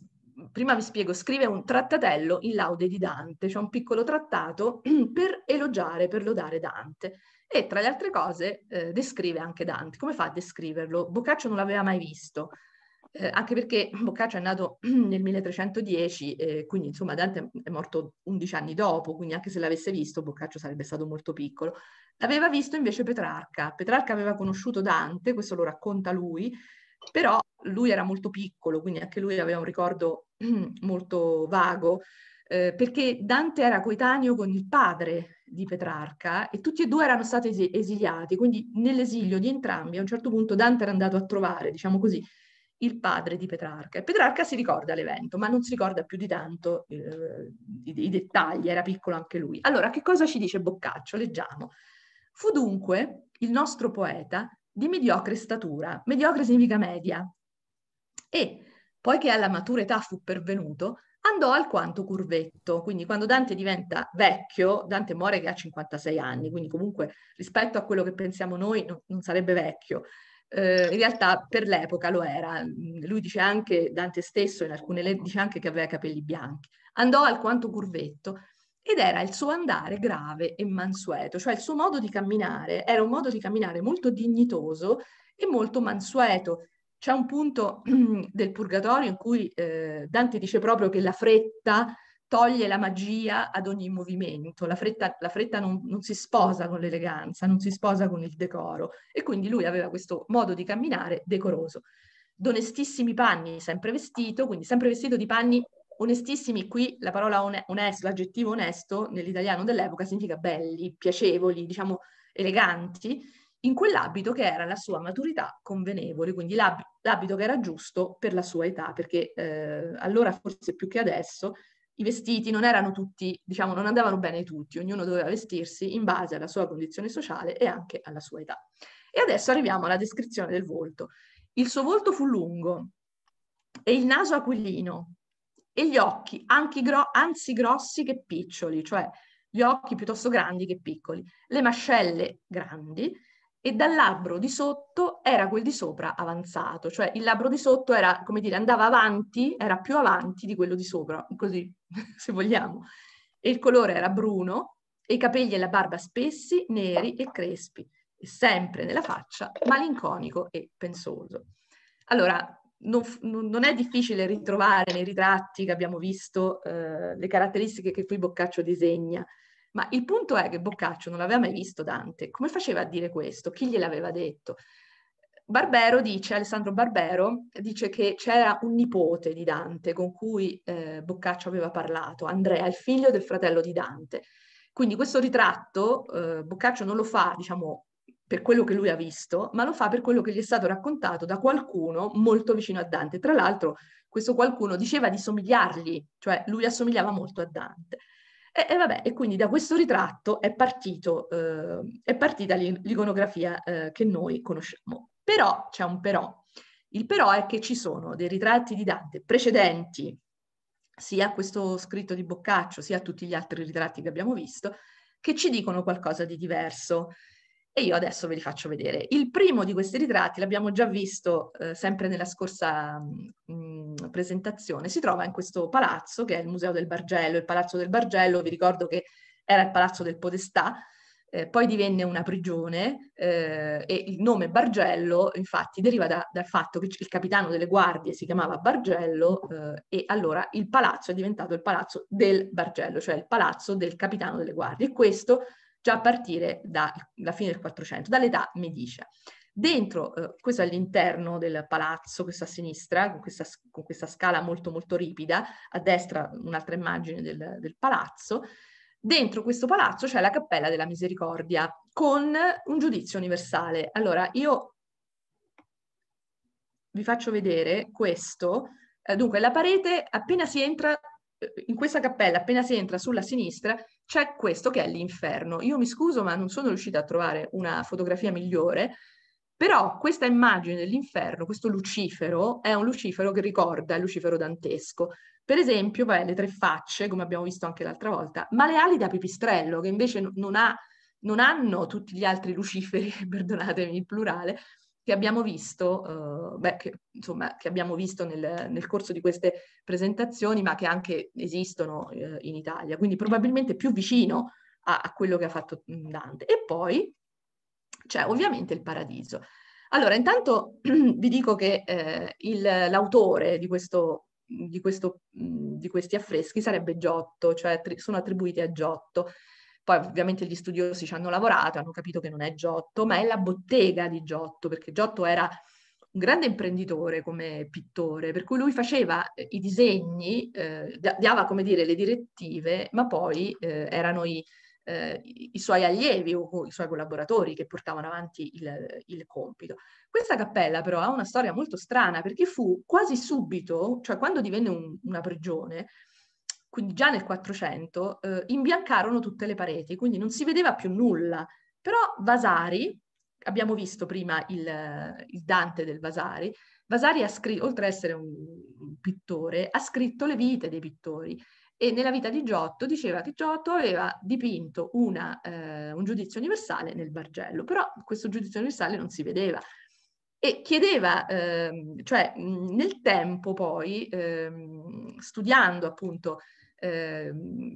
[SPEAKER 1] prima vi spiego, scrive un trattatello in laude di Dante, cioè un piccolo trattato (clears throat) per elogiare, per lodare Dante e tra le altre cose eh, descrive anche Dante. Come fa a descriverlo? Boccaccio non l'aveva mai visto, eh, anche perché Boccaccio è nato (clears throat) nel 1310, eh, quindi insomma Dante è morto 11 anni dopo, quindi anche se l'avesse visto Boccaccio sarebbe stato molto piccolo. L'aveva visto invece Petrarca. Petrarca aveva conosciuto Dante, questo lo racconta lui, però lui era molto piccolo, quindi anche lui aveva un ricordo (clears throat) molto vago, eh, perché Dante era coetaneo con il padre di Petrarca e tutti e due erano stati esiliati, quindi nell'esilio di entrambi a un certo punto Dante era andato a trovare, diciamo così, il padre di Petrarca. E Petrarca si ricorda l'evento, ma non si ricorda più di tanto eh, i, i dettagli, era piccolo anche lui. Allora, che cosa ci dice Boccaccio? Leggiamo. Fu dunque il nostro poeta di mediocre statura, mediocre significa media, e poiché alla matura età fu pervenuto, andò alquanto curvetto. Quindi quando Dante diventa vecchio, Dante muore che ha 56 anni, quindi comunque rispetto a quello che pensiamo noi non, non sarebbe vecchio. Eh, in realtà per l'epoca lo era. Mm, lui dice anche, Dante stesso in alcune leggi dice anche che aveva capelli bianchi. Andò alquanto curvetto ed era il suo andare grave e mansueto, cioè il suo modo di camminare era un modo di camminare molto dignitoso e molto mansueto, c'è un punto (clears throat) del Purgatorio in cui eh, Dante dice proprio che la fretta toglie la magia ad ogni movimento, la fretta, la fretta non, non, si sposa con l'eleganza, non si sposa con il decoro e quindi lui aveva questo modo di camminare decoroso. D'onestissimi panni, sempre vestito, quindi sempre vestito di panni onestissimi, qui la parola onesto, l'aggettivo onesto nell'italiano dell'epoca significa belli, piacevoli, diciamo eleganti, in quell'abito che era la sua maturità convenevole, quindi l'ab- l'abito che era giusto per la sua età, perché eh, allora forse più che adesso i vestiti non erano tutti, diciamo, non andavano bene tutti, ognuno doveva vestirsi in base alla sua condizione sociale e anche alla sua età. E adesso arriviamo alla descrizione del volto. Il suo volto fu lungo e il naso aquilino e gli occhi, gro- anzi grossi che piccoli, cioè gli occhi piuttosto grandi che piccoli, le mascelle grandi e dal labbro di sotto era quel di sopra avanzato, cioè il labbro di sotto era, come dire, andava avanti, era più avanti di quello di sopra, così, (laughs) se vogliamo. E il colore era bruno e i capelli e la barba spessi, neri e crespi, e sempre nella faccia malinconico e pensoso. Allora, non, non è difficile ritrovare nei ritratti che abbiamo visto eh, le caratteristiche che qui Boccaccio disegna, ma il punto è che Boccaccio non aveva mai visto Dante. Come faceva a dire questo? Chi gliel'aveva detto? Barbero dice, Alessandro Barbero dice che c'era un nipote di Dante con cui eh, Boccaccio aveva parlato, Andrea, il figlio del fratello di Dante. Quindi questo ritratto eh, Boccaccio non lo fa, diciamo, per quello che lui ha visto, ma lo fa per quello che gli è stato raccontato da qualcuno molto vicino a Dante. Tra l'altro questo qualcuno diceva di somigliargli, cioè lui assomigliava molto a Dante. E, e, vabbè, e quindi da questo ritratto è, partito, eh, è partita l'iconografia eh, che noi conosciamo. Però c'è un però. Il però è che ci sono dei ritratti di Dante precedenti sia a questo scritto di Boccaccio sia a tutti gli altri ritratti che abbiamo visto, che ci dicono qualcosa di diverso e io adesso ve li faccio vedere. Il primo di questi ritratti l'abbiamo già visto eh, sempre nella scorsa mh, mm, mm, presentazione, si trova in questo palazzo che è il Museo del Bargello, il Palazzo del Bargello, vi ricordo che era il Palazzo del Podestà, eh, poi divenne una prigione eh, e il nome Bargello infatti deriva da, dal fatto che il capitano delle guardie si chiamava Bargello eh, e allora il palazzo è diventato il palazzo del Bargello, cioè il palazzo del capitano delle guardie. E questo già a partire dalla fine del 400, dall'età medicea. Dentro, eh, questo all'interno del palazzo, questo a sinistra, con questa, con questa, scala molto molto ripida, a destra un'altra immagine del, del palazzo, dentro questo palazzo c'è la Cappella della Misericordia con un giudizio universale. Allora, io vi faccio vedere questo. Eh, dunque, la parete, appena si entra, eh, in questa cappella, appena si entra sulla sinistra, c'è questo che è l'inferno. Io mi scuso, ma non sono riuscita a trovare una fotografia migliore, però questa immagine dell'inferno, questo lucifero, è un lucifero che ricorda il lucifero dantesco. Per esempio, vabbè, le tre facce, come abbiamo visto anche l'altra volta, ma le ali da pipistrello, che invece non, ha, non hanno tutti gli altri luciferi, (laughs) perdonatemi il plurale, che abbiamo visto, eh, beh, che, insomma, che abbiamo visto nel, nel, corso di queste presentazioni, ma che anche esistono eh, in Italia, quindi probabilmente più vicino a, a quello che ha fatto mm, Dante. E poi c'è ovviamente il paradiso. Allora, intanto (clears throat) vi dico che eh, il, l'autore di, questo, di, questo, mm, di, questi affreschi sarebbe Giotto, cioè tri- sono attribuiti a Giotto. Poi ovviamente gli studiosi ci hanno lavorato, hanno capito che non è Giotto, ma è la bottega di Giotto, perché Giotto era un grande imprenditore come pittore, per cui lui faceva eh, i disegni, eh, dava come dire le direttive, ma poi eh, erano i, eh, i, suoi allievi o i suoi collaboratori che portavano avanti il, il, compito. Questa cappella però ha una storia molto strana perché fu quasi subito, cioè quando divenne un, una prigione, quindi già nel 400, eh, imbiancarono tutte le pareti, quindi non si vedeva più nulla. Però Vasari, abbiamo visto prima il, il Dante del Vasari, Vasari, scr- oltre ad essere un, un pittore, ha scritto le vite dei pittori e nella vita di Giotto diceva che Giotto aveva dipinto una, eh, un giudizio universale nel Bargello, però questo giudizio universale non si vedeva. E chiedeva, eh, cioè nel tempo poi, eh, studiando appunto eh,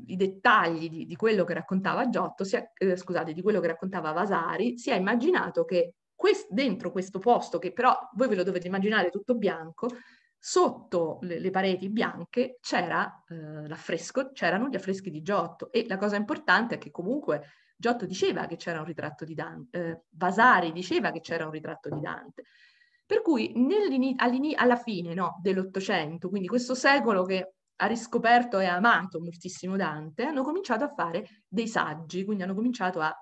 [SPEAKER 1] i dettagli di, di, quello che raccontava Giotto, sia, eh, scusate, di quello che raccontava Vasari, si è immaginato che quest, dentro questo posto, che però voi ve lo dovete immaginare tutto bianco, sotto le, le pareti bianche c'era eh, l'affresco, c'erano gli affreschi di Giotto. E la cosa importante è che comunque Giotto diceva che c'era un ritratto di Dante, eh, Vasari diceva che c'era un ritratto di Dante. Per cui alla fine no, dell'Ottocento, quindi questo secolo che ha riscoperto e amato moltissimo Dante, hanno cominciato a fare dei saggi, quindi hanno cominciato a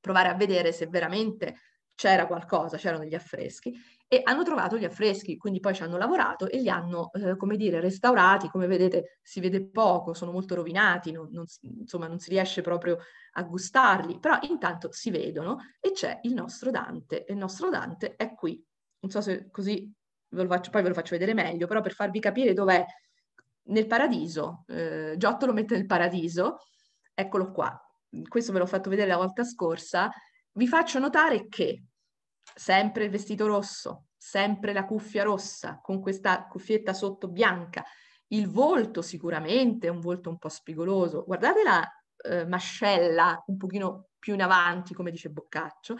[SPEAKER 1] provare a vedere se veramente c'era qualcosa, c'erano degli affreschi e hanno trovato gli affreschi, quindi poi ci hanno lavorato e li hanno, eh, come dire, restaurati, come vedete si vede poco, sono molto rovinati, non, non, insomma non si riesce proprio a gustarli, però intanto si vedono e c'è il nostro Dante e il nostro Dante è qui. Non so se così ve lo faccio, poi ve lo faccio vedere meglio, però per farvi capire dov'è nel paradiso, eh, Giotto lo mette nel paradiso, eccolo qua, questo ve l'ho fatto vedere la volta scorsa, vi faccio notare che sempre il vestito rosso, sempre la cuffia rossa, con questa cuffietta sotto bianca, il volto sicuramente è un volto un po' spigoloso, guardate la eh, mascella un pochino più in avanti, come dice Boccaccio,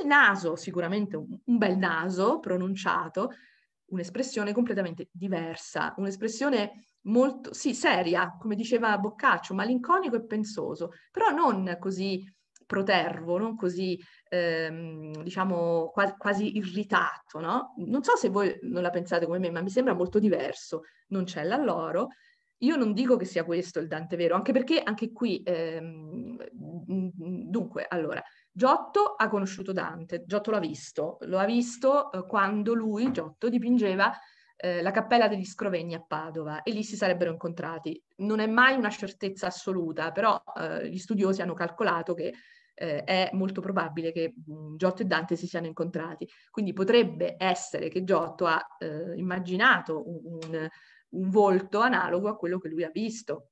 [SPEAKER 1] il naso sicuramente un, un bel naso pronunciato, un'espressione completamente diversa, un'espressione molto, sì, seria, come diceva Boccaccio, malinconico e pensoso, però non così protervo, non così, ehm, diciamo, quasi, irritato, no? Non so se voi non la pensate come me, ma mi sembra molto diverso. Non c'è l'alloro. Io non dico che sia questo il Dante vero, anche perché anche qui, ehm, mm, mm, dunque, allora, Giotto ha conosciuto Dante, Giotto l'ha visto, lo ha visto eh, quando lui, Giotto, dipingeva eh, la cappella degli Scrovegni a Padova e lì si sarebbero incontrati. Non è mai una certezza assoluta, però eh, gli studiosi hanno calcolato che eh, è molto probabile che mh, mm, Giotto e Dante si siano incontrati. Quindi potrebbe essere che Giotto ha eh, immaginato un, un, un volto analogo a quello che lui ha visto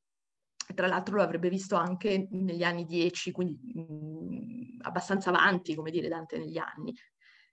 [SPEAKER 1] tra l'altro lo avrebbe visto anche negli anni 10, quindi mh, mm, abbastanza avanti, come dire, Dante negli anni.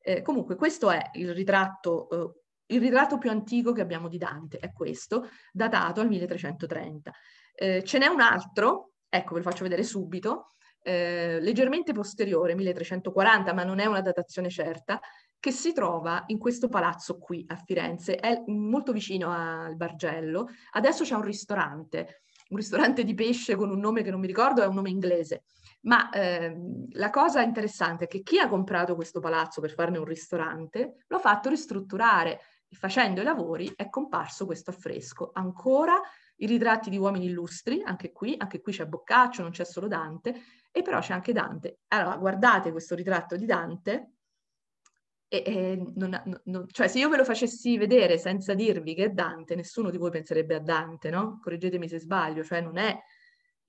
[SPEAKER 1] Eh, comunque questo è il ritratto eh, il ritratto più antico che abbiamo di Dante è questo, datato al 1330. Eh, ce n'è un altro, ecco ve lo faccio vedere subito, eh, leggermente posteriore, 1340, ma non è una datazione certa, che si trova in questo palazzo qui a Firenze, è molto vicino al Bargello. Adesso c'è un ristorante, un ristorante di pesce con un nome che non mi ricordo, è un nome inglese. Ma ehm, la cosa interessante è che chi ha comprato questo palazzo per farne un ristorante l'ha fatto ristrutturare facendo i lavori è comparso questo affresco. Ancora i ritratti di uomini illustri, anche qui, anche qui c'è Boccaccio, non c'è solo Dante, e però c'è anche Dante. Allora, guardate questo ritratto di Dante, e, e non, non, cioè se io ve lo facessi vedere senza dirvi che è Dante, nessuno di voi penserebbe a Dante, no? Correggetemi se sbaglio, cioè non è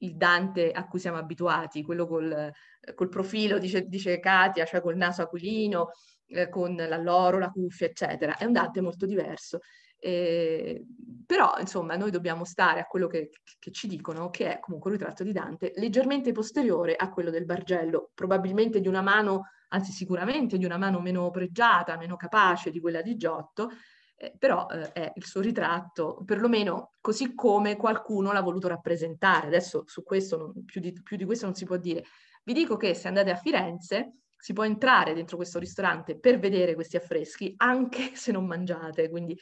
[SPEAKER 1] il Dante a cui siamo abituati, quello col, col profilo, dice, dice Katia, cioè col naso aquilino, eh, con l'alloro, la cuffia, eccetera. È un Dante molto diverso. Eh, però, insomma, noi dobbiamo stare a quello che, che, ci dicono, che è comunque un ritratto di Dante leggermente posteriore a quello del Bargello, probabilmente di una mano, anzi sicuramente di una mano meno pregiata, meno capace di quella di Giotto, eh, però eh, è il suo ritratto, perlomeno così come qualcuno l'ha voluto rappresentare. Adesso su questo, non, più, di, più di questo non si può dire. Vi dico che se andate a Firenze, si può entrare dentro questo ristorante per vedere questi affreschi (laughs) anche se non mangiate, quindi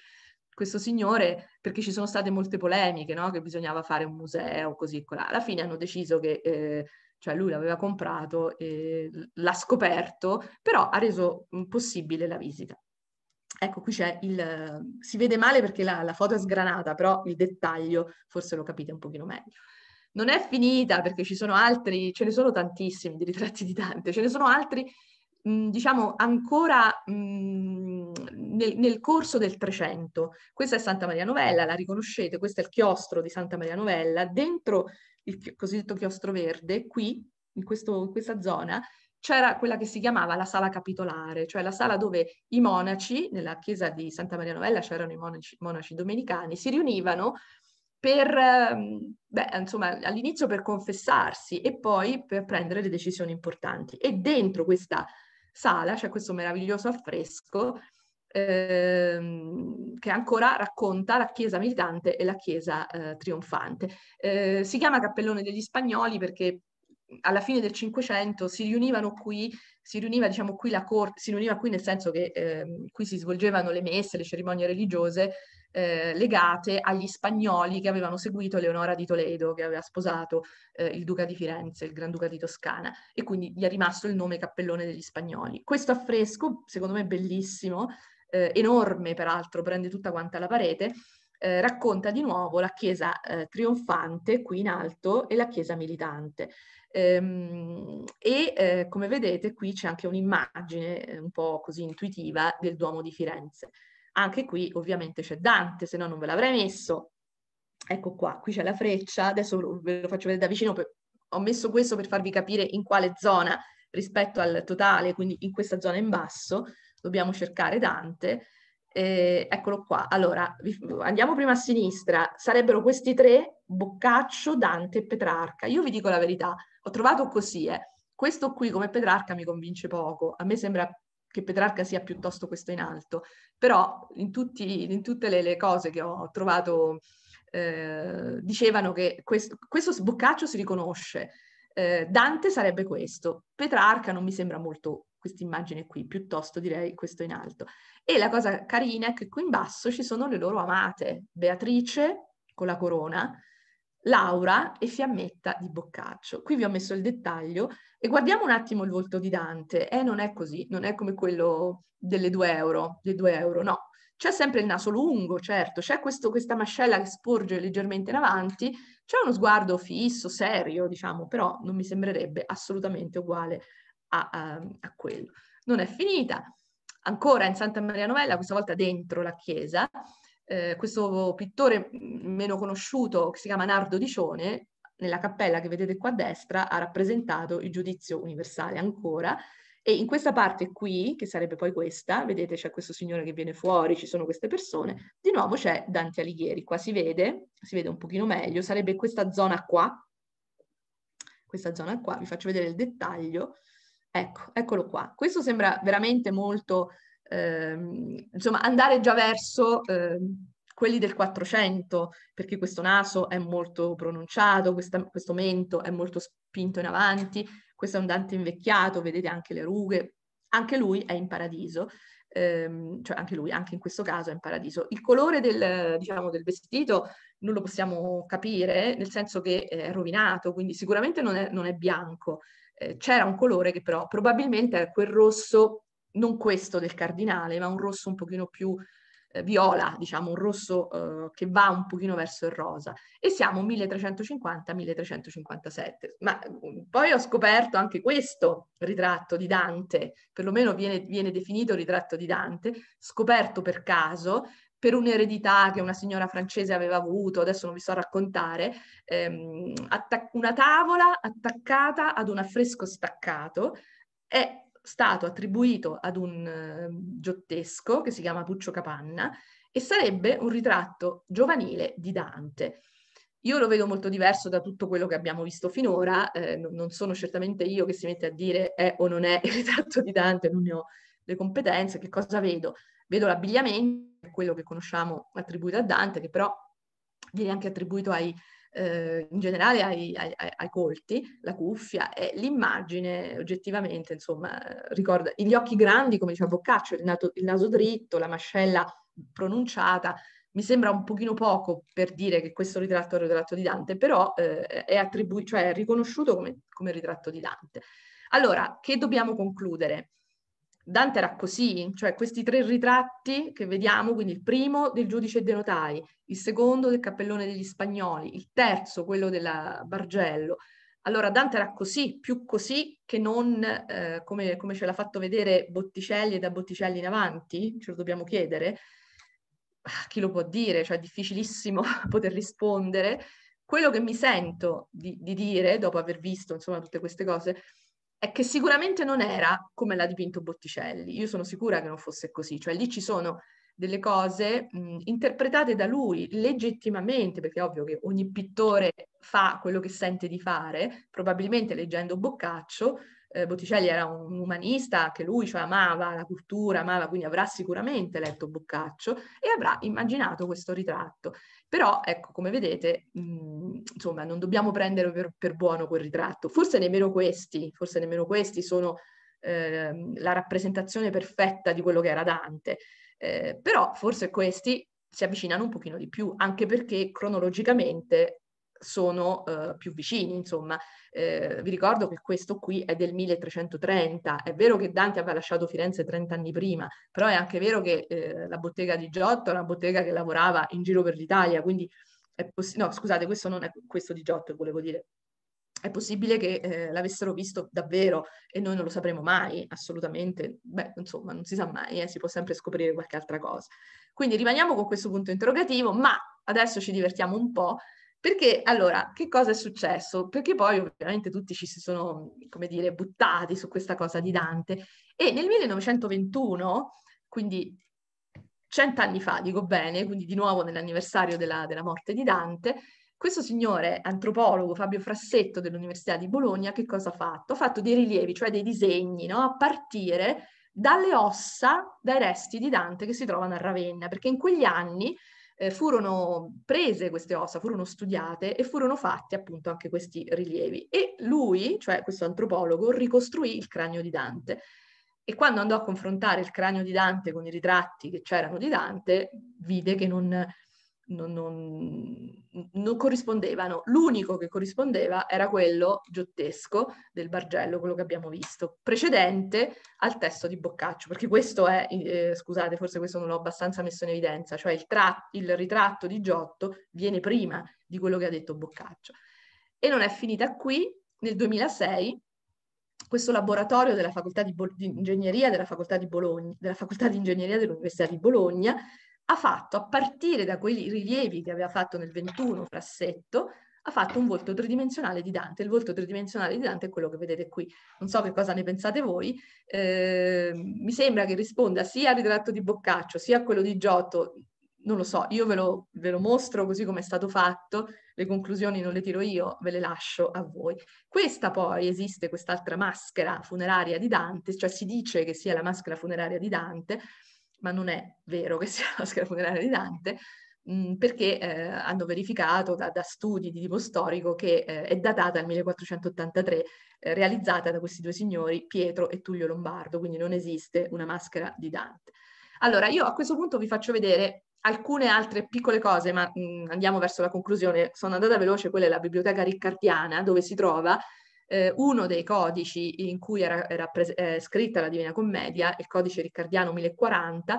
[SPEAKER 1] questo signore, perché ci sono state molte polemiche, no? che bisognava fare un museo, così e colà. Alla fine hanno deciso che, eh, cioè lui l'aveva comprato, eh, l'ha scoperto, però ha reso possibile la visita. Ecco, qui c'è il... si vede male perché la, la foto è sgranata, però il dettaglio forse lo capite un pochino meglio non è finita perché ci sono altri, ce ne sono tantissimi di ritratti di Dante, ce ne sono altri, mh, diciamo, ancora mh, nel, nel, corso del Trecento. Questa è Santa Maria Novella, la riconoscete, questo è il chiostro di Santa Maria Novella. Dentro il cosiddetto chiostro verde, qui, in, questo, in questa zona, c'era quella che si chiamava la sala capitolare, cioè la sala dove i monaci, nella chiesa di Santa Maria Novella c'erano i monaci, monaci domenicani, si riunivano per, ehm, beh, insomma, all'inizio per confessarsi e poi per prendere le decisioni importanti. E dentro questa sala c'è questo meraviglioso affresco ehm, che ancora racconta la chiesa militante e la chiesa eh, trionfante. Eh, si chiama Cappellone degli Spagnoli perché alla fine del Cinquecento si riunivano qui, si riuniva diciamo qui la corte, si riuniva qui nel senso che eh, qui si svolgevano le messe, le cerimonie religiose eh, legate agli spagnoli che avevano seguito Leonora di Toledo, che aveva sposato eh, il duca di Firenze, il granduca di Toscana, e quindi gli è rimasto il nome Cappellone degli Spagnoli. Questo affresco, secondo me bellissimo, eh, enorme peraltro, prende tutta quanta la parete, eh, racconta di nuovo la chiesa eh, trionfante qui in alto e la chiesa militante. Ehm, e eh, come vedete qui c'è anche un'immagine eh, un po' così intuitiva del Duomo di Firenze. Anche qui ovviamente c'è Dante, se no non ve l'avrei messo. Ecco qua, qui c'è la freccia, adesso ve lo faccio vedere da vicino, per... ho messo questo per farvi capire in quale zona rispetto al totale, quindi in questa zona in basso dobbiamo cercare Dante. Eh, eccolo qua, allora andiamo prima a sinistra, sarebbero questi tre, Boccaccio, Dante e Petrarca. Io vi dico la verità, ho trovato così, eh. questo qui come Petrarca mi convince poco, a me sembra che Petrarca sia piuttosto questo in alto, però in, tutti, in tutte le, le, cose che ho trovato eh, dicevano che questo, questo, sboccaccio si riconosce. Eh, Dante sarebbe questo, Petrarca non mi sembra molto questa immagine qui, piuttosto direi questo in alto. E la cosa carina è che qui in basso ci sono le loro amate, Beatrice con la corona Laura e Fiammetta di Boccaccio. Qui vi ho messo il dettaglio e guardiamo un attimo il volto di Dante. Eh, non è così, non è come quello delle due euro, dei 2 euro, no. C'è sempre il naso lungo, certo, c'è questo, questa mascella che sporge leggermente in avanti, c'è uno sguardo fisso, serio, diciamo, però non mi sembrerebbe assolutamente uguale a, a, a quello. Non è finita. Ancora in Santa Maria Novella, questa volta dentro la chiesa, eh, questo pittore mm, meno conosciuto che si chiama Nardo Dicione, nella cappella che vedete qua a destra, ha rappresentato il giudizio universale ancora. E in questa parte qui, che sarebbe poi questa, vedete c'è questo signore che viene fuori, ci sono queste persone, di nuovo c'è Dante Alighieri. Qua si vede, si vede un pochino meglio, sarebbe questa zona qua, questa zona qua, vi faccio vedere il dettaglio. Ecco, eccolo qua. Questo sembra veramente molto ehm, insomma, andare già verso ehm, quelli del 400, perché questo naso è molto pronunciato, questa, questo mento è molto spinto in avanti, questo è un Dante invecchiato, vedete anche le rughe, anche lui è in paradiso, ehm, cioè anche lui, anche in questo caso è in paradiso. Il colore del, diciamo, del vestito non lo possiamo capire, nel senso che è rovinato, quindi sicuramente non è, non è bianco. Eh, c'era un colore che però probabilmente era quel rosso non questo del cardinale, ma un rosso un pochino più eh, viola, diciamo un rosso eh, che va un pochino verso il rosa. E siamo 1350-1357. Ma mm, poi ho scoperto anche questo ritratto di Dante, perlomeno viene, viene definito ritratto di Dante, scoperto per caso per un'eredità che una signora francese aveva avuto, adesso non vi so raccontare, ehm, attac- una tavola attaccata ad un affresco staccato è stato attribuito ad un eh, giottesco che si chiama Puccio Capanna e sarebbe un ritratto giovanile di Dante. Io lo vedo molto diverso da tutto quello che abbiamo visto finora, eh, non sono certamente io che si mette a dire è o non è il ritratto di Dante, non ne ho le competenze, che cosa vedo? Vedo l'abbigliamento, quello che conosciamo attribuito a Dante, che però viene anche attribuito ai eh, in generale ai, ai, ai, colti, la cuffia e l'immagine oggettivamente, insomma, ricorda gli occhi grandi, come diceva Boccaccio, il, nato, il naso dritto, la mascella pronunciata, mi sembra un pochino poco per dire che questo ritratto è un ritratto di Dante, però eh, è, attribu- cioè è riconosciuto come, come, ritratto di Dante. Allora, che dobbiamo concludere? Dante era così, cioè questi tre ritratti che vediamo, quindi il primo del giudice dei notai, il secondo del cappellone degli spagnoli, il terzo quello della Bargello. Allora Dante era così, più così che non eh, come, come, ce l'ha fatto vedere Botticelli e da Botticelli in avanti, ce lo dobbiamo chiedere, ah, chi lo può dire, cioè è difficilissimo (laughs) poter rispondere. Quello che mi sento di, di dire, dopo aver visto insomma tutte queste cose, è che sicuramente non era come l'ha dipinto Botticelli, io sono sicura che non fosse così, cioè lì ci sono delle cose mh, interpretate da lui legittimamente, perché è ovvio che ogni pittore fa quello che sente di fare, probabilmente leggendo Boccaccio eh, Botticelli era un umanista che lui cioè, amava la cultura, amava, quindi avrà sicuramente letto Boccaccio e avrà immaginato questo ritratto. Però, ecco, come vedete, mh, insomma, non dobbiamo prendere per, per, buono quel ritratto. Forse nemmeno questi, forse nemmeno questi sono eh, la rappresentazione perfetta di quello che era Dante. Eh, però forse questi si avvicinano un pochino di più, anche perché cronologicamente sono eh, più vicini, insomma. Eh, vi ricordo che questo qui è del 1330, è vero che Dante aveva lasciato Firenze 30 anni prima, però è anche vero che eh, la bottega di Giotto è una bottega che lavorava in giro per l'Italia, quindi è possibile, no scusate, questo non è questo di Giotto, volevo dire, è possibile che eh, l'avessero visto davvero e noi non lo sapremo mai, assolutamente. Beh, insomma, non si sa mai, eh, si può sempre scoprire qualche altra cosa. Quindi rimaniamo con questo punto interrogativo, ma adesso ci divertiamo un po' Perché allora, che cosa è successo? Perché poi ovviamente tutti ci si sono, come dire, buttati su questa cosa di Dante e nel 1921, quindi cent'anni fa, dico bene, quindi di nuovo nell'anniversario della, della morte di Dante, questo signore antropologo Fabio Frassetto dell'Università di Bologna che cosa ha fatto? Ha fatto dei rilievi, cioè dei disegni, no? a partire dalle ossa, dai resti di Dante che si trovano a Ravenna, perché in quegli anni eh, furono prese queste ossa, furono studiate e furono fatti appunto anche questi rilievi. E lui, cioè questo antropologo, ricostruì il cranio di Dante. E quando andò a confrontare il cranio di Dante con i ritratti che c'erano di Dante, vide che non, non, non, non corrispondevano. L'unico che corrispondeva era quello giottesco del Bargello, quello che abbiamo visto, precedente al testo di Boccaccio, perché questo è, eh, scusate, forse questo non l'ho abbastanza messo in evidenza, cioè il, tra- il ritratto di Giotto viene prima di quello che ha detto Boccaccio. E non è finita qui, nel 2006 questo laboratorio della facoltà di, Bo- di ingegneria della facoltà di, Bologna, della facoltà di ingegneria dell'Università di Bologna ha fatto, a partire da quei rilievi che aveva fatto nel 21 Frassetto, ha fatto un volto tridimensionale di Dante. Il volto tridimensionale di Dante è quello che vedete qui. Non so che cosa ne pensate voi. Eh, mi sembra che risponda sia al ritratto di Boccaccio, sia a quello di Giotto. Non lo so, io ve lo, ve lo mostro così come è stato fatto, le conclusioni non le tiro io, ve le lascio a voi. Questa poi esiste quest'altra maschera funeraria di Dante, cioè si dice che sia la maschera funeraria di Dante, ma non è vero che sia la scheda funeraria di Dante, mh, mm, perché eh, hanno verificato da, da, studi di tipo storico che eh, è datata al 1483, eh, realizzata da questi due signori, Pietro e Tullio Lombardo, quindi non esiste una maschera di Dante. Allora, io a questo punto vi faccio vedere alcune altre piccole cose, ma mh, mm, andiamo verso la conclusione, sono andata veloce, quella è la biblioteca riccardiana, dove si trova eh, uno dei codici in cui era, era pres- eh, scritta la Divina Commedia, il codice riccardiano 1040,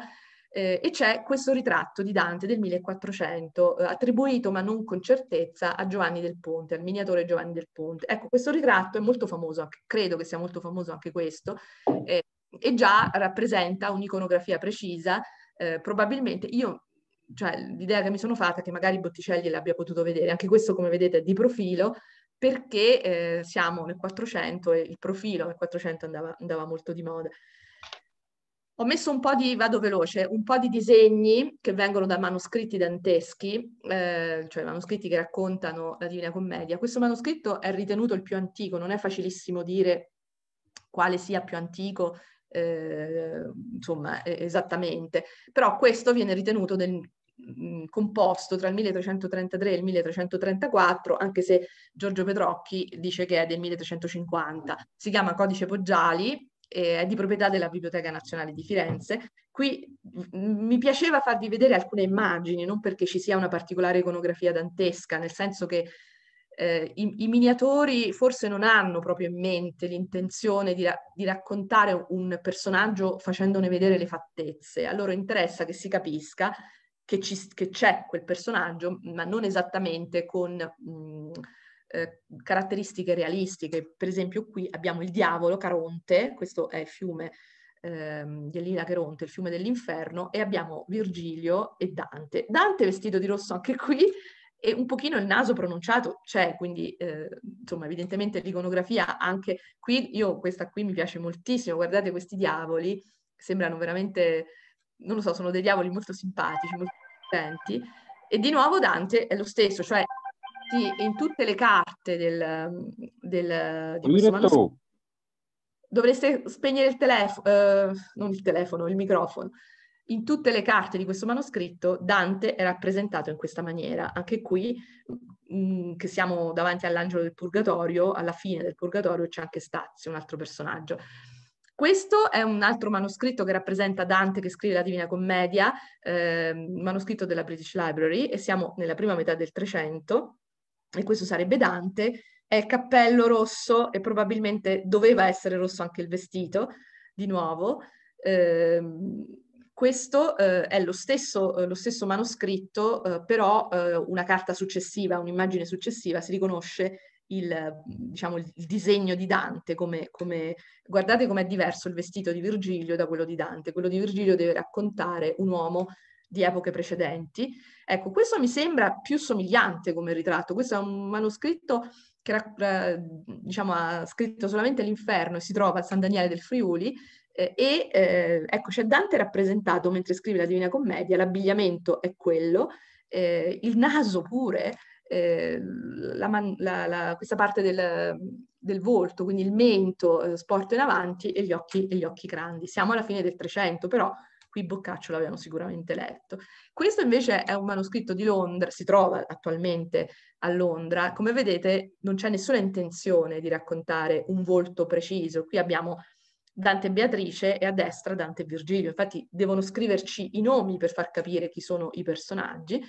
[SPEAKER 1] eh, e c'è questo ritratto di Dante del 1400, eh, attribuito ma non con certezza a Giovanni del Ponte, al miniatore Giovanni del Ponte. Ecco, questo ritratto è molto famoso, anche, credo che sia molto famoso anche questo, eh, e già rappresenta un'iconografia precisa, eh, probabilmente io, cioè l'idea che mi sono fatta è che magari Botticelli l'abbia potuto vedere, anche questo come vedete è di profilo, perché eh, siamo nel 400 e il profilo nel 400 andava, andava molto di moda. Ho messo un po' di, vado veloce, un po' di disegni che vengono da manoscritti danteschi, eh, cioè manoscritti che raccontano la Divina Commedia. Questo manoscritto è ritenuto il più antico, non è facilissimo dire quale sia più antico, eh, insomma, esattamente, però questo viene ritenuto del composto tra il 1333 e il 1334, anche se Giorgio Petrocchi dice che è del 1350. Si chiama Codice Poggiali, è di proprietà della Biblioteca Nazionale di Firenze. Qui mi piaceva farvi vedere alcune immagini, non perché ci sia una particolare iconografia dantesca, nel senso che eh, i, i, miniatori forse non hanno proprio in mente l'intenzione di, ra di raccontare un personaggio facendone vedere le fattezze. A loro interessa che si capisca che, ci, che c'è quel personaggio, ma non esattamente con mh, mm, eh, caratteristiche realistiche. Per esempio qui abbiamo il diavolo Caronte, questo è il fiume ehm, di Elina Caronte, il fiume dell'inferno, e abbiamo Virgilio e Dante. Dante vestito di rosso anche qui, e un pochino il naso pronunciato c'è, quindi eh, insomma evidentemente l'iconografia anche qui, io questa qui mi piace moltissimo, guardate questi diavoli, sembrano veramente, non lo so, sono dei diavoli molto simpatici, molto presenti. E di nuovo Dante è lo stesso, cioè in tutte le carte del, del di manoscritto dovreste spegnere il telefono, eh, non il telefono, il microfono. In tutte le carte di questo manoscritto Dante è rappresentato in questa maniera. Anche qui, mh, mm, che siamo davanti all'angelo del purgatorio, alla fine del purgatorio c'è anche Stazio, un altro personaggio. Questo è un altro manoscritto che rappresenta Dante che scrive la Divina Commedia, eh, manoscritto della British Library, e siamo nella prima metà del Trecento, e questo sarebbe Dante, è il cappello rosso e probabilmente doveva essere rosso anche il vestito, di nuovo. Eh, questo eh, è lo stesso, eh, lo stesso manoscritto, eh, però eh, una carta successiva, un'immagine successiva, si riconosce il, diciamo, il, disegno di Dante, come, come, guardate com'è diverso il vestito di Virgilio da quello di Dante, quello di Virgilio deve raccontare un uomo di epoche precedenti. Ecco, questo mi sembra più somigliante come ritratto, questo è un manoscritto che eh, diciamo, ha scritto solamente l'inferno e si trova a San Daniele del Friuli eh, e eh, ecco c'è Dante rappresentato mentre scrive la Divina Commedia, l'abbigliamento è quello, eh, il naso pure eh, la man- la, la, questa parte del, del, volto, quindi il mento eh, sporto in avanti e gli, occhi, e gli occhi grandi. Siamo alla fine del 300, però qui Boccaccio l'abbiamo sicuramente letto. Questo invece è un manoscritto di Londra, si trova attualmente a Londra. Come vedete non c'è nessuna intenzione di raccontare un volto preciso. Qui abbiamo Dante e Beatrice e a destra Dante e Virgilio. Infatti devono scriverci i nomi per far capire chi sono i personaggi.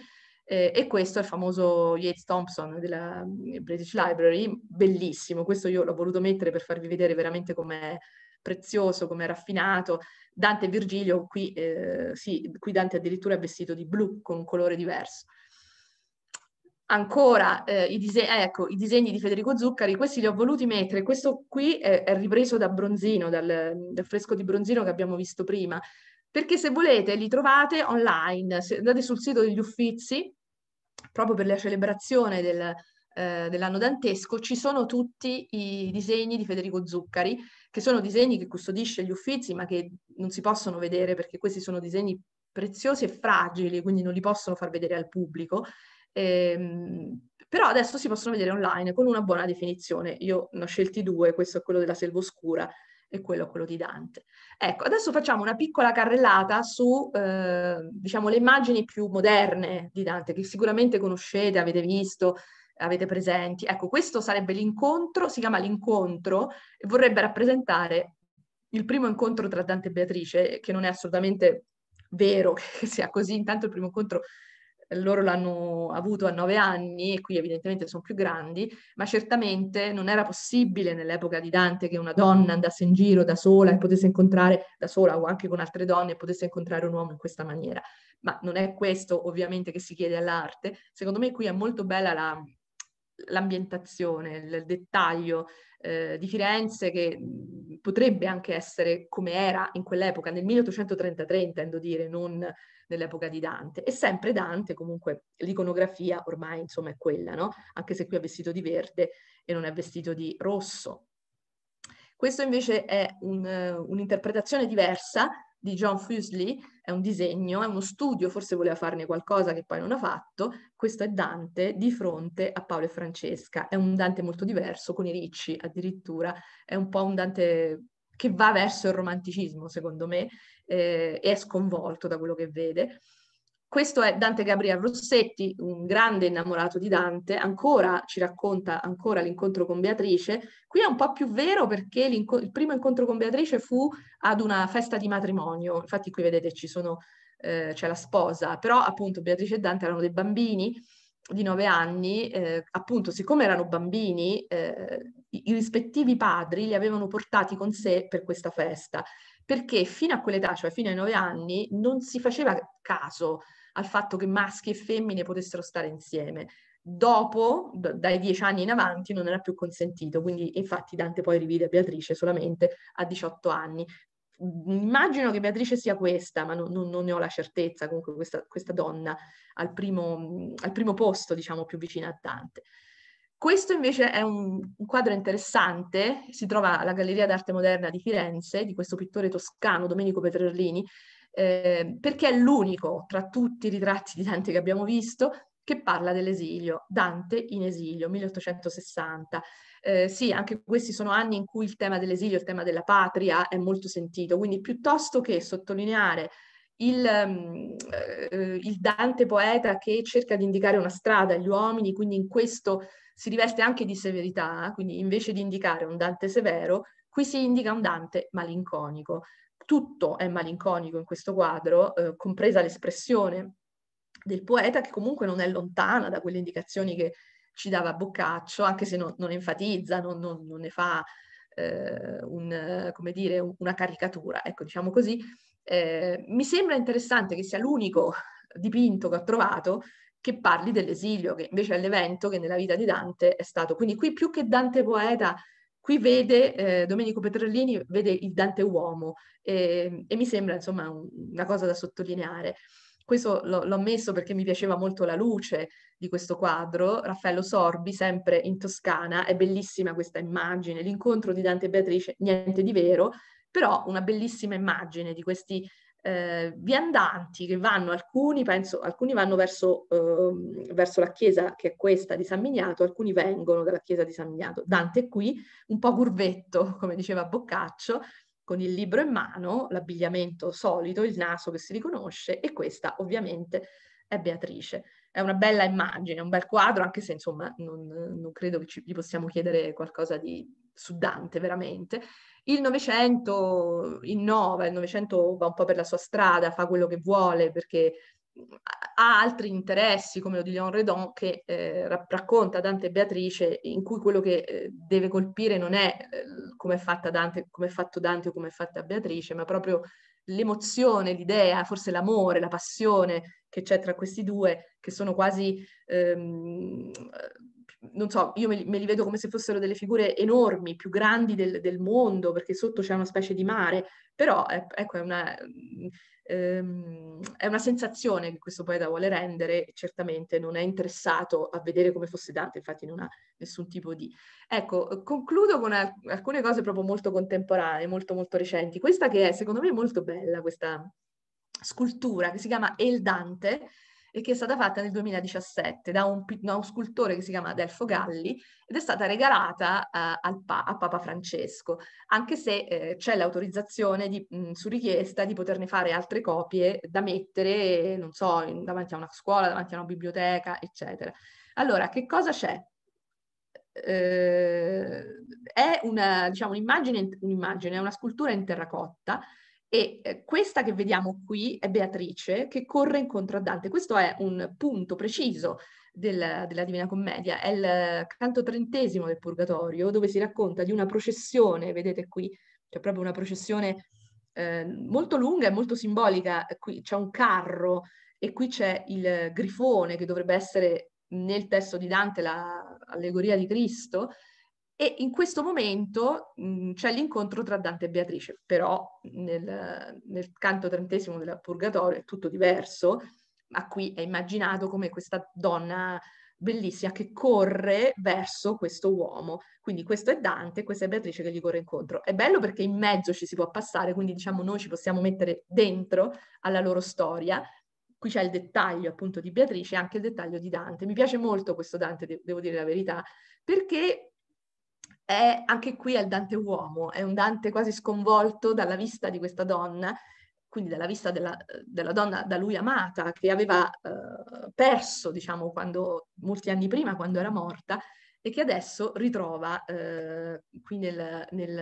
[SPEAKER 1] Eh, e questo è il famoso Yates Thompson della mm, British Library, bellissimo, questo io l'ho voluto mettere per farvi vedere veramente com'è prezioso, com'è raffinato. Dante e Virgilio, qui, eh, sì, qui Dante addirittura è vestito di blu con un colore diverso. Ancora, eh, i, dise- eh, ecco, i, disegni di Federico Zuccari, questi li ho voluti mettere, questo qui è, è ripreso da Bronzino, dal, dal fresco di Bronzino che abbiamo visto prima, perché se volete li trovate online, se andate sul sito degli Uffizi proprio per la celebrazione del, eh, dell'anno dantesco, ci sono tutti i disegni di Federico Zuccari, che sono disegni che custodisce gli Uffizi, ma che non si possono vedere perché questi sono disegni preziosi e fragili, quindi non li possono far vedere al pubblico. Ehm, però adesso si possono vedere online con una buona definizione. Io ne ho scelti due, questo è quello della selva oscura e quello quello di Dante. Ecco, adesso facciamo una piccola carrellata su, eh, diciamo, le immagini più moderne di Dante, che sicuramente conoscete, avete visto, avete presenti. Ecco, questo sarebbe l'incontro, si chiama l'incontro, e vorrebbe rappresentare il primo incontro tra Dante e Beatrice, che non è assolutamente vero (laughs) che sia così, intanto il primo incontro loro l'hanno avuto a nove anni e qui evidentemente sono più grandi, ma certamente non era possibile nell'epoca di Dante che una donna andasse in giro da sola e potesse incontrare da sola o anche con altre donne e potesse incontrare un uomo in questa maniera. Ma non è questo ovviamente che si chiede all'arte. Secondo me qui è molto bella la, l'ambientazione, il dettaglio eh, di Firenze che potrebbe anche essere come era in quell'epoca, nel 1833 intendo dire, non nell'epoca di Dante. E sempre Dante, comunque, l'iconografia ormai, insomma, è quella, no? Anche se qui è vestito di verde e non è vestito di rosso. Questo invece è un, uh, un'interpretazione diversa di John Fuseli, è un disegno, è uno studio, forse voleva farne qualcosa che poi non ha fatto. Questo è Dante di fronte a Paolo e Francesca. È un Dante molto diverso, con i ricci addirittura, è un po' un Dante che va verso il romanticismo, secondo me, eh, e è sconvolto da quello che vede. Questo è Dante Gabriele Rossetti, un grande innamorato di Dante, ancora ci racconta ancora l'incontro con Beatrice. Qui è un po' più vero perché il primo incontro con Beatrice fu ad una festa di matrimonio. Infatti qui vedete sono, eh, c'è la sposa, però appunto Beatrice e Dante erano dei bambini di nove anni, eh, appunto, siccome erano bambini, eh, i, rispettivi padri li avevano portati con sé per questa festa, perché fino a quell'età, cioè fino ai nove anni, non si faceva caso al fatto che maschi e femmine potessero stare insieme. Dopo, d- dai dieci anni in avanti, non era più consentito, quindi infatti Dante poi rivide Beatrice solamente a 18 anni. Immagino che Beatrice sia questa, ma non, non, non ne ho la certezza, comunque questa, questa donna al primo, al primo, posto, diciamo, più vicina a Dante. Questo invece è un, un quadro interessante, si trova alla Galleria d'Arte Moderna di Firenze, di questo pittore toscano, Domenico Petrellini, eh, perché è l'unico tra tutti i ritratti di Dante che abbiamo visto che parla dell'esilio, Dante in esilio, 1860 eh, sì, anche questi sono anni in cui il tema dell'esilio, il tema della patria è molto sentito, quindi piuttosto che sottolineare il, ehm, eh, il, Dante poeta che cerca di indicare una strada agli uomini, quindi in questo si riveste anche di severità, quindi invece di indicare un Dante severo, qui si indica un Dante malinconico. Tutto è malinconico in questo quadro, eh, compresa l'espressione del poeta che comunque non è lontana da quelle indicazioni che ci dava Boccaccio, anche se non, non enfatizza, non, non, non, ne fa eh, un, come dire, una caricatura, ecco, diciamo così. Eh, mi sembra interessante che sia l'unico dipinto che ho trovato che parli dell'esilio, che invece è l'evento che nella vita di Dante è stato. Quindi qui più che Dante poeta, qui vede eh, Domenico Petrellini, vede il Dante uomo e, ehm, e mi sembra insomma un, una cosa da sottolineare questo l'ho messo perché mi piaceva molto la luce di questo quadro, Raffaello Sorbi, sempre in Toscana, è bellissima questa immagine, l'incontro di Dante e Beatrice, niente di vero, però una bellissima immagine di questi eh, viandanti che vanno, alcuni, penso, alcuni vanno verso, eh, verso, la chiesa che è questa di San Miniato, alcuni vengono dalla chiesa di San Miniato. Dante è qui, un po' curvetto, come diceva Boccaccio, con il libro in mano, l'abbigliamento solido, il naso che si riconosce e questa ovviamente è Beatrice. È una bella immagine, un bel quadro, anche se insomma non, non credo che ci, gli possiamo chiedere qualcosa di su Dante veramente. Il Novecento innova, il Novecento va un po' per la sua strada, fa quello che vuole perché ha altri interessi come Odilon Redon che eh, racconta Dante e Beatrice in cui quello che eh, deve colpire non è eh, come è fatta Dante, come è fatto Dante o come è fatta Beatrice, ma proprio l'emozione, l'idea, forse l'amore, la passione che c'è tra questi due che sono quasi ehm, non so, io me, me, li vedo come se fossero delle figure enormi, più grandi del, del mondo, perché sotto c'è una specie di mare, però è, ecco, è una, ehm, è una, sensazione che questo poeta vuole rendere, certamente non è interessato a vedere come fosse Dante, infatti non ha nessun tipo di... Ecco, concludo con alcune cose proprio molto contemporanee, molto molto recenti. Questa che è secondo me molto bella, questa scultura che si chiama El Dante, e che è stata fatta nel 2017 da un, da un scultore che si chiama Adelfo Galli ed è stata regalata uh, pa- a Papa Francesco, anche se eh, c'è l'autorizzazione di, mh, su richiesta di poterne fare altre copie da mettere, non so, in, davanti a una scuola, davanti a una biblioteca, eccetera. Allora, che cosa c'è? Eh, è una, diciamo, un'immagine, un'immagine, è una scultura in terracotta e eh, questa che vediamo qui è Beatrice che corre incontro a Dante. Questo è un punto preciso del, della Divina Commedia, è il canto trentesimo del Purgatorio, dove si racconta di una processione, vedete qui, c'è proprio una processione eh, molto lunga e molto simbolica. Qui c'è un carro e qui c'è il grifone che dovrebbe essere nel testo di Dante l'allegoria la di Cristo e in questo momento mh, mm, c'è l'incontro tra Dante e Beatrice, però nel, nel canto trentesimo del Purgatorio è tutto diverso, ma qui è immaginato come questa donna bellissima che corre verso questo uomo. Quindi questo è Dante, questa è Beatrice che gli corre incontro. È bello perché in mezzo ci si può passare, quindi diciamo noi ci possiamo mettere dentro alla loro storia. Qui c'è il dettaglio appunto di Beatrice e anche il dettaglio di Dante. Mi piace molto questo Dante, de- devo dire la verità, perché è anche qui è il Dante uomo, è un Dante quasi sconvolto dalla vista di questa donna, quindi dalla vista della, della donna da lui amata, che aveva eh, perso, diciamo, quando, molti anni prima, quando era morta, e che adesso ritrova eh, qui nel... nel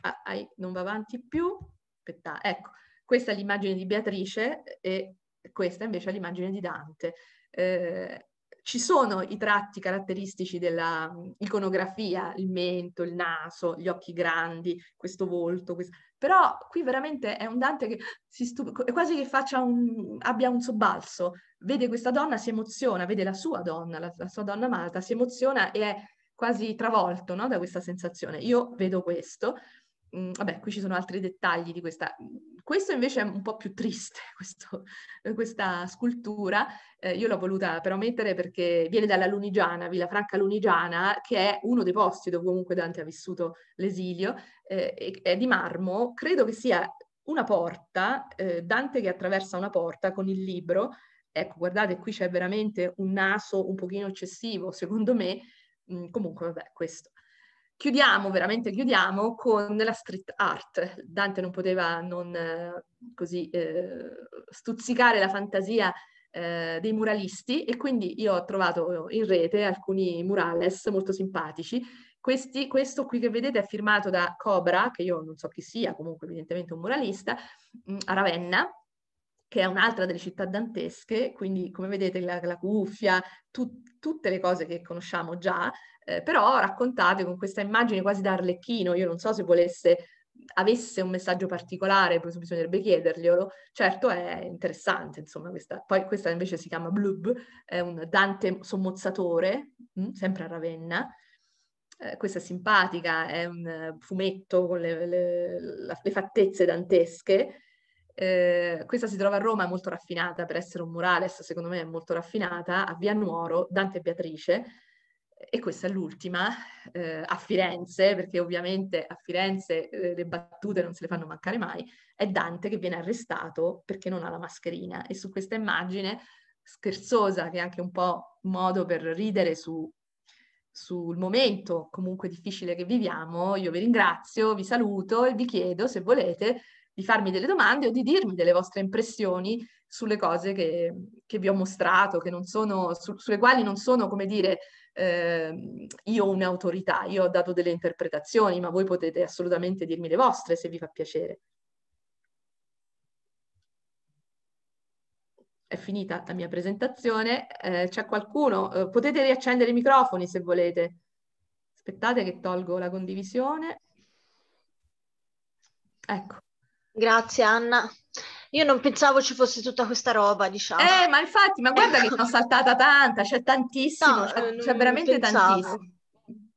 [SPEAKER 1] ah, ah, non va avanti più, aspetta, ecco, questa è l'immagine di Beatrice e questa invece è l'immagine di Dante. Eh, ci sono i tratti caratteristici dell'iconografia, mm, il mento, il naso, gli occhi grandi, questo volto, questo... però qui veramente è un Dante che stup... è quasi che un... abbia un sobbalzo, vede questa donna, si emoziona, vede la sua donna, la, la sua donna amata, si emoziona e è quasi travolto no? da questa sensazione. Io vedo questo, mm, vabbè qui ci sono altri dettagli di questa questo invece è un po' più triste, (laughs) questo, eh, questa scultura, eh, io l'ho voluta però mettere perché viene dalla Lunigiana, Villa Franca Lunigiana, che è uno dei posti dove comunque Dante ha vissuto l'esilio, eh, è di marmo, credo che sia una porta, eh, Dante che attraversa una porta con il libro, ecco guardate qui c'è veramente un naso un pochino eccessivo secondo me, mm, comunque vabbè questo. Chiudiamo, veramente chiudiamo, con la street art. Dante non poteva non eh, così eh, stuzzicare la fantasia eh, dei muralisti e quindi io ho trovato in rete alcuni murales molto simpatici. Questi, questo qui che vedete è firmato da Cobra, che io non so chi sia, comunque evidentemente un muralista, mm, a Ravenna, che è un'altra delle città dantesche, quindi come vedete la, la cuffia, tu, tutte le cose che conosciamo già, eh, però raccontate con questa immagine quasi da Arlecchino, io non so se volesse, avesse un messaggio particolare, bisognerebbe chiederglielo, certo è interessante, insomma, questa, poi questa invece si chiama Blub, è un Dante sommozzatore, mh, mm, sempre a Ravenna, eh, questa è simpatica, è un fumetto con le, le, le fattezze dantesche, eh, questa si trova a Roma, è molto raffinata per essere un murales, secondo me è molto raffinata, a Via Nuoro, Dante e Beatrice, e questa è l'ultima, eh, a Firenze, perché ovviamente a Firenze eh, le battute non se le fanno mancare mai, è Dante che viene arrestato perché non ha la mascherina e su questa immagine scherzosa, che è anche un po' un modo per ridere su, sul momento comunque difficile che viviamo, io vi ringrazio, vi saluto e vi chiedo se volete di farmi delle domande o di dirmi delle vostre impressioni sulle cose che, che vi ho mostrato, sono, su, sulle quali non sono, come dire, eh, io un'autorità, io ho dato delle interpretazioni, ma voi potete assolutamente dirmi le vostre se vi fa piacere. È finita la mia presentazione, eh, c'è qualcuno, eh, potete riaccendere i microfoni se volete. Aspettate che tolgo la condivisione. Ecco. Grazie Anna. Io non pensavo ci fosse tutta questa roba, diciamo. Eh, ma infatti, ma guarda che ne ho ecco. saltata tanta, c'è cioè tantissimo, no, c'è, c'è eh, veramente tantissimo.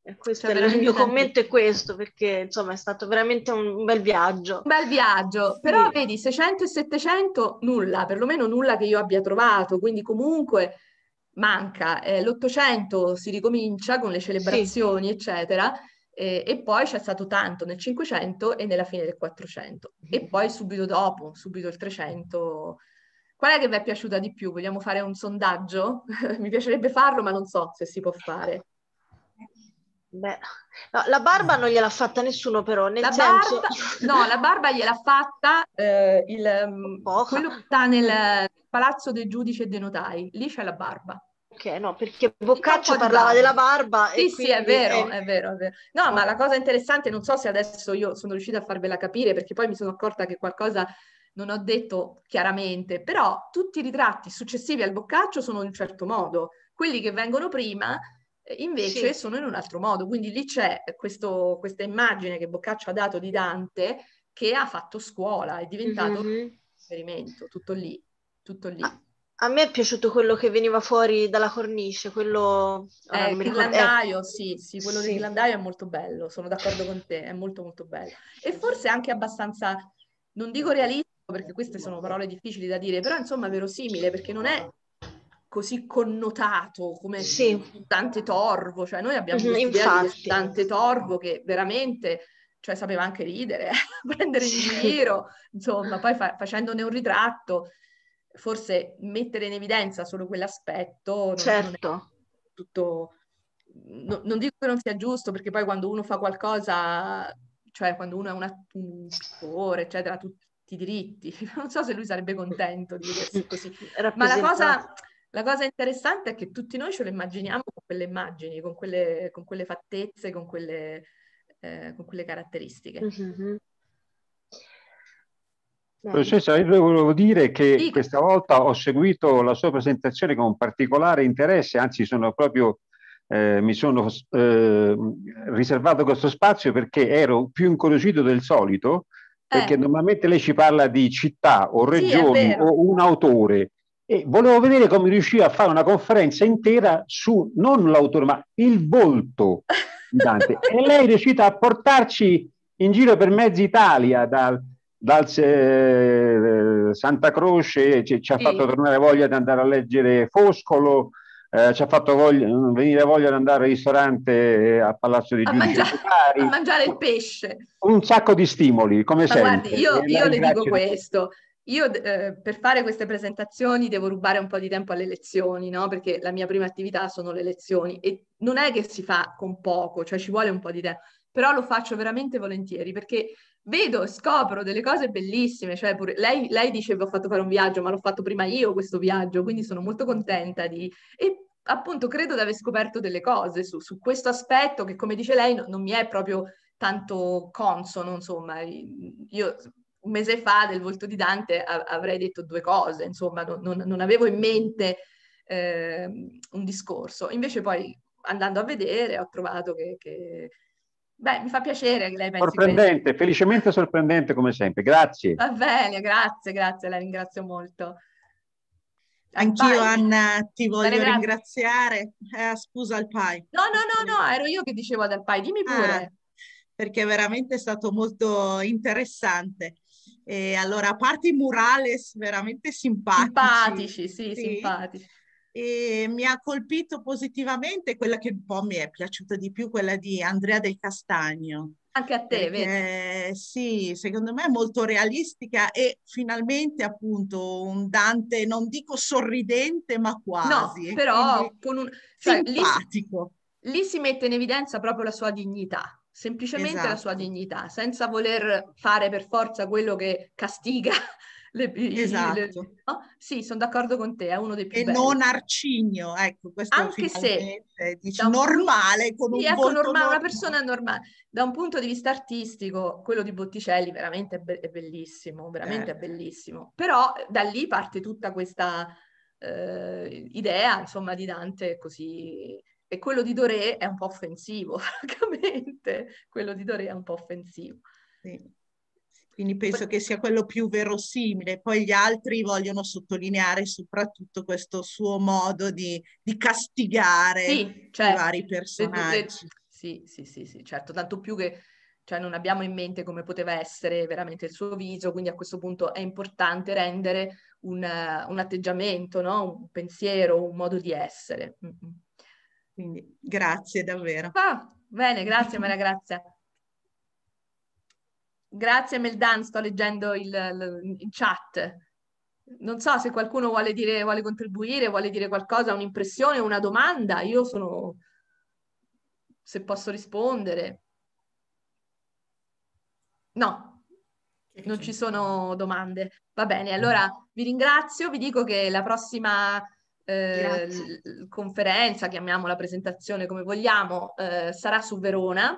[SPEAKER 1] Eh, questo cioè, il mio commento è questo perché insomma è stato veramente un bel viaggio. Un bel viaggio, sì. però vedi 600 e 700 nulla, perlomeno nulla che io abbia trovato, quindi comunque manca. Eh, L'Ottocento si ricomincia con le celebrazioni, sì. eccetera. E, e, poi c'è stato tanto nel 500 e nella fine del 400 e mhm. poi subito dopo, subito il 300. Qual è che vi è piaciuta di più? Vogliamo fare un sondaggio? (laughs) Mi piacerebbe farlo, ma non so se si può fare. Beh, no, la barba non gliel'ha fatta nessuno però, nel la senso... Barba, (laughs) no, la barba gliel'ha fatta eh, il, mm, quello che sta nel Palazzo dei Giudici e dei Notai, lì c'è la barba. Ok, no, perché Boccaccio parlava della barba. Sì, sì, è vero, è... vero, è vero. No, ma la cosa interessante, non so se adesso io sono riuscita a farvela capire, perché poi mi sono accorta che qualcosa non ho detto chiaramente, però tutti i ritratti successivi al Boccaccio sono in un certo modo, quelli che vengono prima eh, invece sì. sono in un altro modo. Quindi lì c'è questo, questa immagine che Boccaccio ha dato di Dante che ha fatto scuola, è diventato mm-hmm. un esperimento, tutto lì, tutto lì. Ah. A me è piaciuto quello che veniva fuori dalla cornice, quello... Eh, irlandaio, eh. sì, sì, quello sì. dell'irlandaio è molto bello, sono d'accordo con te, è molto molto bello. E forse anche abbastanza, non dico realistico, perché queste sono parole difficili da dire, però insomma verosimile, perché non è così connotato come sì. Dante Torvo, cioè noi abbiamo mm-hmm, l'idea Dante Torvo che veramente cioè sapeva anche ridere, (laughs) prendere in giro, insomma, poi fa- facendone un ritratto forse mettere in evidenza solo quell'aspetto non, certo. non tutto... No, non dico che non sia giusto, perché poi quando uno fa qualcosa, cioè quando uno è un attore, eccetera, tutti i diritti, (laughs) non so se lui sarebbe contento di vedersi mm. così. Ma la cosa, la cosa, interessante è che tutti noi ce lo immaginiamo con quelle immagini, con quelle, con quelle fattezze, con quelle, eh, con quelle caratteristiche. Mm-hmm. Professoressa, io volevo dire che sì. questa volta ho seguito la sua presentazione con particolare interesse, anzi sono proprio, eh, mi sono eh, riservato questo spazio perché ero più incuriosito del solito, perché eh. normalmente lei ci parla di città o regioni sì, o un autore. E volevo vedere come riusciva a fare una conferenza intera su non l'autore, ma il volto di Dante. (laughs) e lei è riuscita a portarci in giro per mezzo Italia, dal, dal eh, eh, Santa Croce ci, ci ha sì. fatto tornare voglia di andare a leggere Foscolo, eh, ci ha fatto voglia, venire voglia di andare al ristorante eh, a Palazzo di Giudice a, a mangiare il pesce. Un sacco di stimoli, come Ma sempre. Guardi, io, eh, io le dico questo. Io eh, per fare queste presentazioni devo rubare un po' di tempo alle lezioni, no? Perché la mia prima attività sono le lezioni e non è che si fa con poco, cioè ci vuole un po' di tempo, però lo faccio veramente volentieri perché vedo, scopro delle cose bellissime, cioè pure, lei, lei dice che ho fatto fare un viaggio, ma l'ho fatto prima io questo viaggio, quindi sono molto contenta di... E appunto credo di aver scoperto delle cose su, su questo aspetto che come dice lei no, non mi è proprio tanto consono, insomma, io un mese fa del volto di Dante avrei detto due cose, insomma, non, non, non avevo in mente eh, un discorso, invece poi andando a vedere ho trovato che, che Beh, mi fa piacere che lei pensi Sorprendente, questo. felicemente sorprendente come sempre. Grazie. Va bene, grazie, grazie, la ringrazio molto. Anch'io Anna ti voglio ringrazio. ringraziare. Eh, scusa al PAI. No, no, no, no, ero io che dicevo del PAI, dimmi ah, pure. Ah, perché veramente è stato molto interessante. E allora, a parte i murales veramente simpatici. Simpatici, sì, sì. simpatici e mi ha colpito positivamente quella che un po' mi è piaciuta di più, quella di Andrea del Castagno. Anche a te, perché, vedi? Sì, secondo me è molto realistica e finalmente appunto un Dante, non dico sorridente, ma quasi. No, eh, però con un... Cioè, Lì, lì, si mette in evidenza proprio la sua dignità, semplicemente esatto. la sua esatto. dignità, senza voler fare per forza quello che castiga le... Esatto. Le, no? Sì, sono d'accordo con te, è uno dei più e belli. E non arcigno, ecco, questo Anche se dici, normale, punto... con sì, un ecco, norma- normale. una persona normale. Da un punto di vista artistico, quello di Botticelli veramente è, be- è bellissimo, veramente eh. è certo. bellissimo. Però eh, da lì parte tutta questa eh, idea, insomma, di Dante così... E quello di Doré è un po' offensivo, (laughs) francamente. Quello di Doré è un po' offensivo. Sì. Quindi penso che sia quello più verosimile. Poi gli altri vogliono sottolineare soprattutto questo suo modo di, di castigare sì, certo. i vari personaggi. Sì, sì, sì, sì, certo, tanto più che cioè, non abbiamo in mente come poteva essere veramente il suo viso, quindi a questo punto è importante rendere un, un atteggiamento, no? un pensiero, un modo di essere. Mm, mm. Quindi grazie davvero. Ah, bene, grazie Maria Grazia. Grazie Meldan, sto leggendo il, il, chat. Non so se qualcuno vuole, dire, vuole contribuire, vuole dire qualcosa, un'impressione, una domanda. Io sono... se posso rispondere. No, non ci sono domande. Va bene, allora vi ringrazio, vi dico che la prossima eh, conferenza, chiamiamola presentazione come vogliamo, eh, sarà su Verona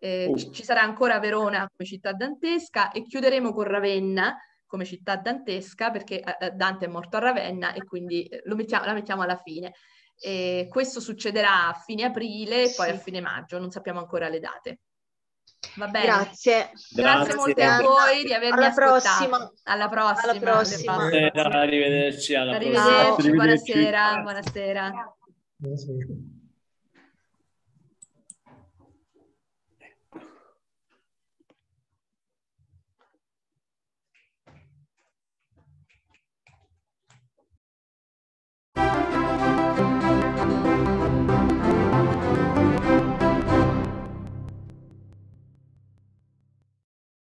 [SPEAKER 1] eh, uh. ci sarà ancora Verona come città dantesca e chiuderemo con Ravenna come città dantesca perché eh, eh Dante è morto a Ravenna e quindi eh, mettiamo, la mettiamo alla fine. E questo succederà a fine aprile e poi sì. a fine maggio, non sappiamo ancora le date. Va bene. Grazie. Grazie, Grazie molto a voi di avermi alla ascoltato. Prossima. Alla prossima. Alla prossima. arrivederci. Alla prossima. arrivederci, buonasera. buonasera. buonasera.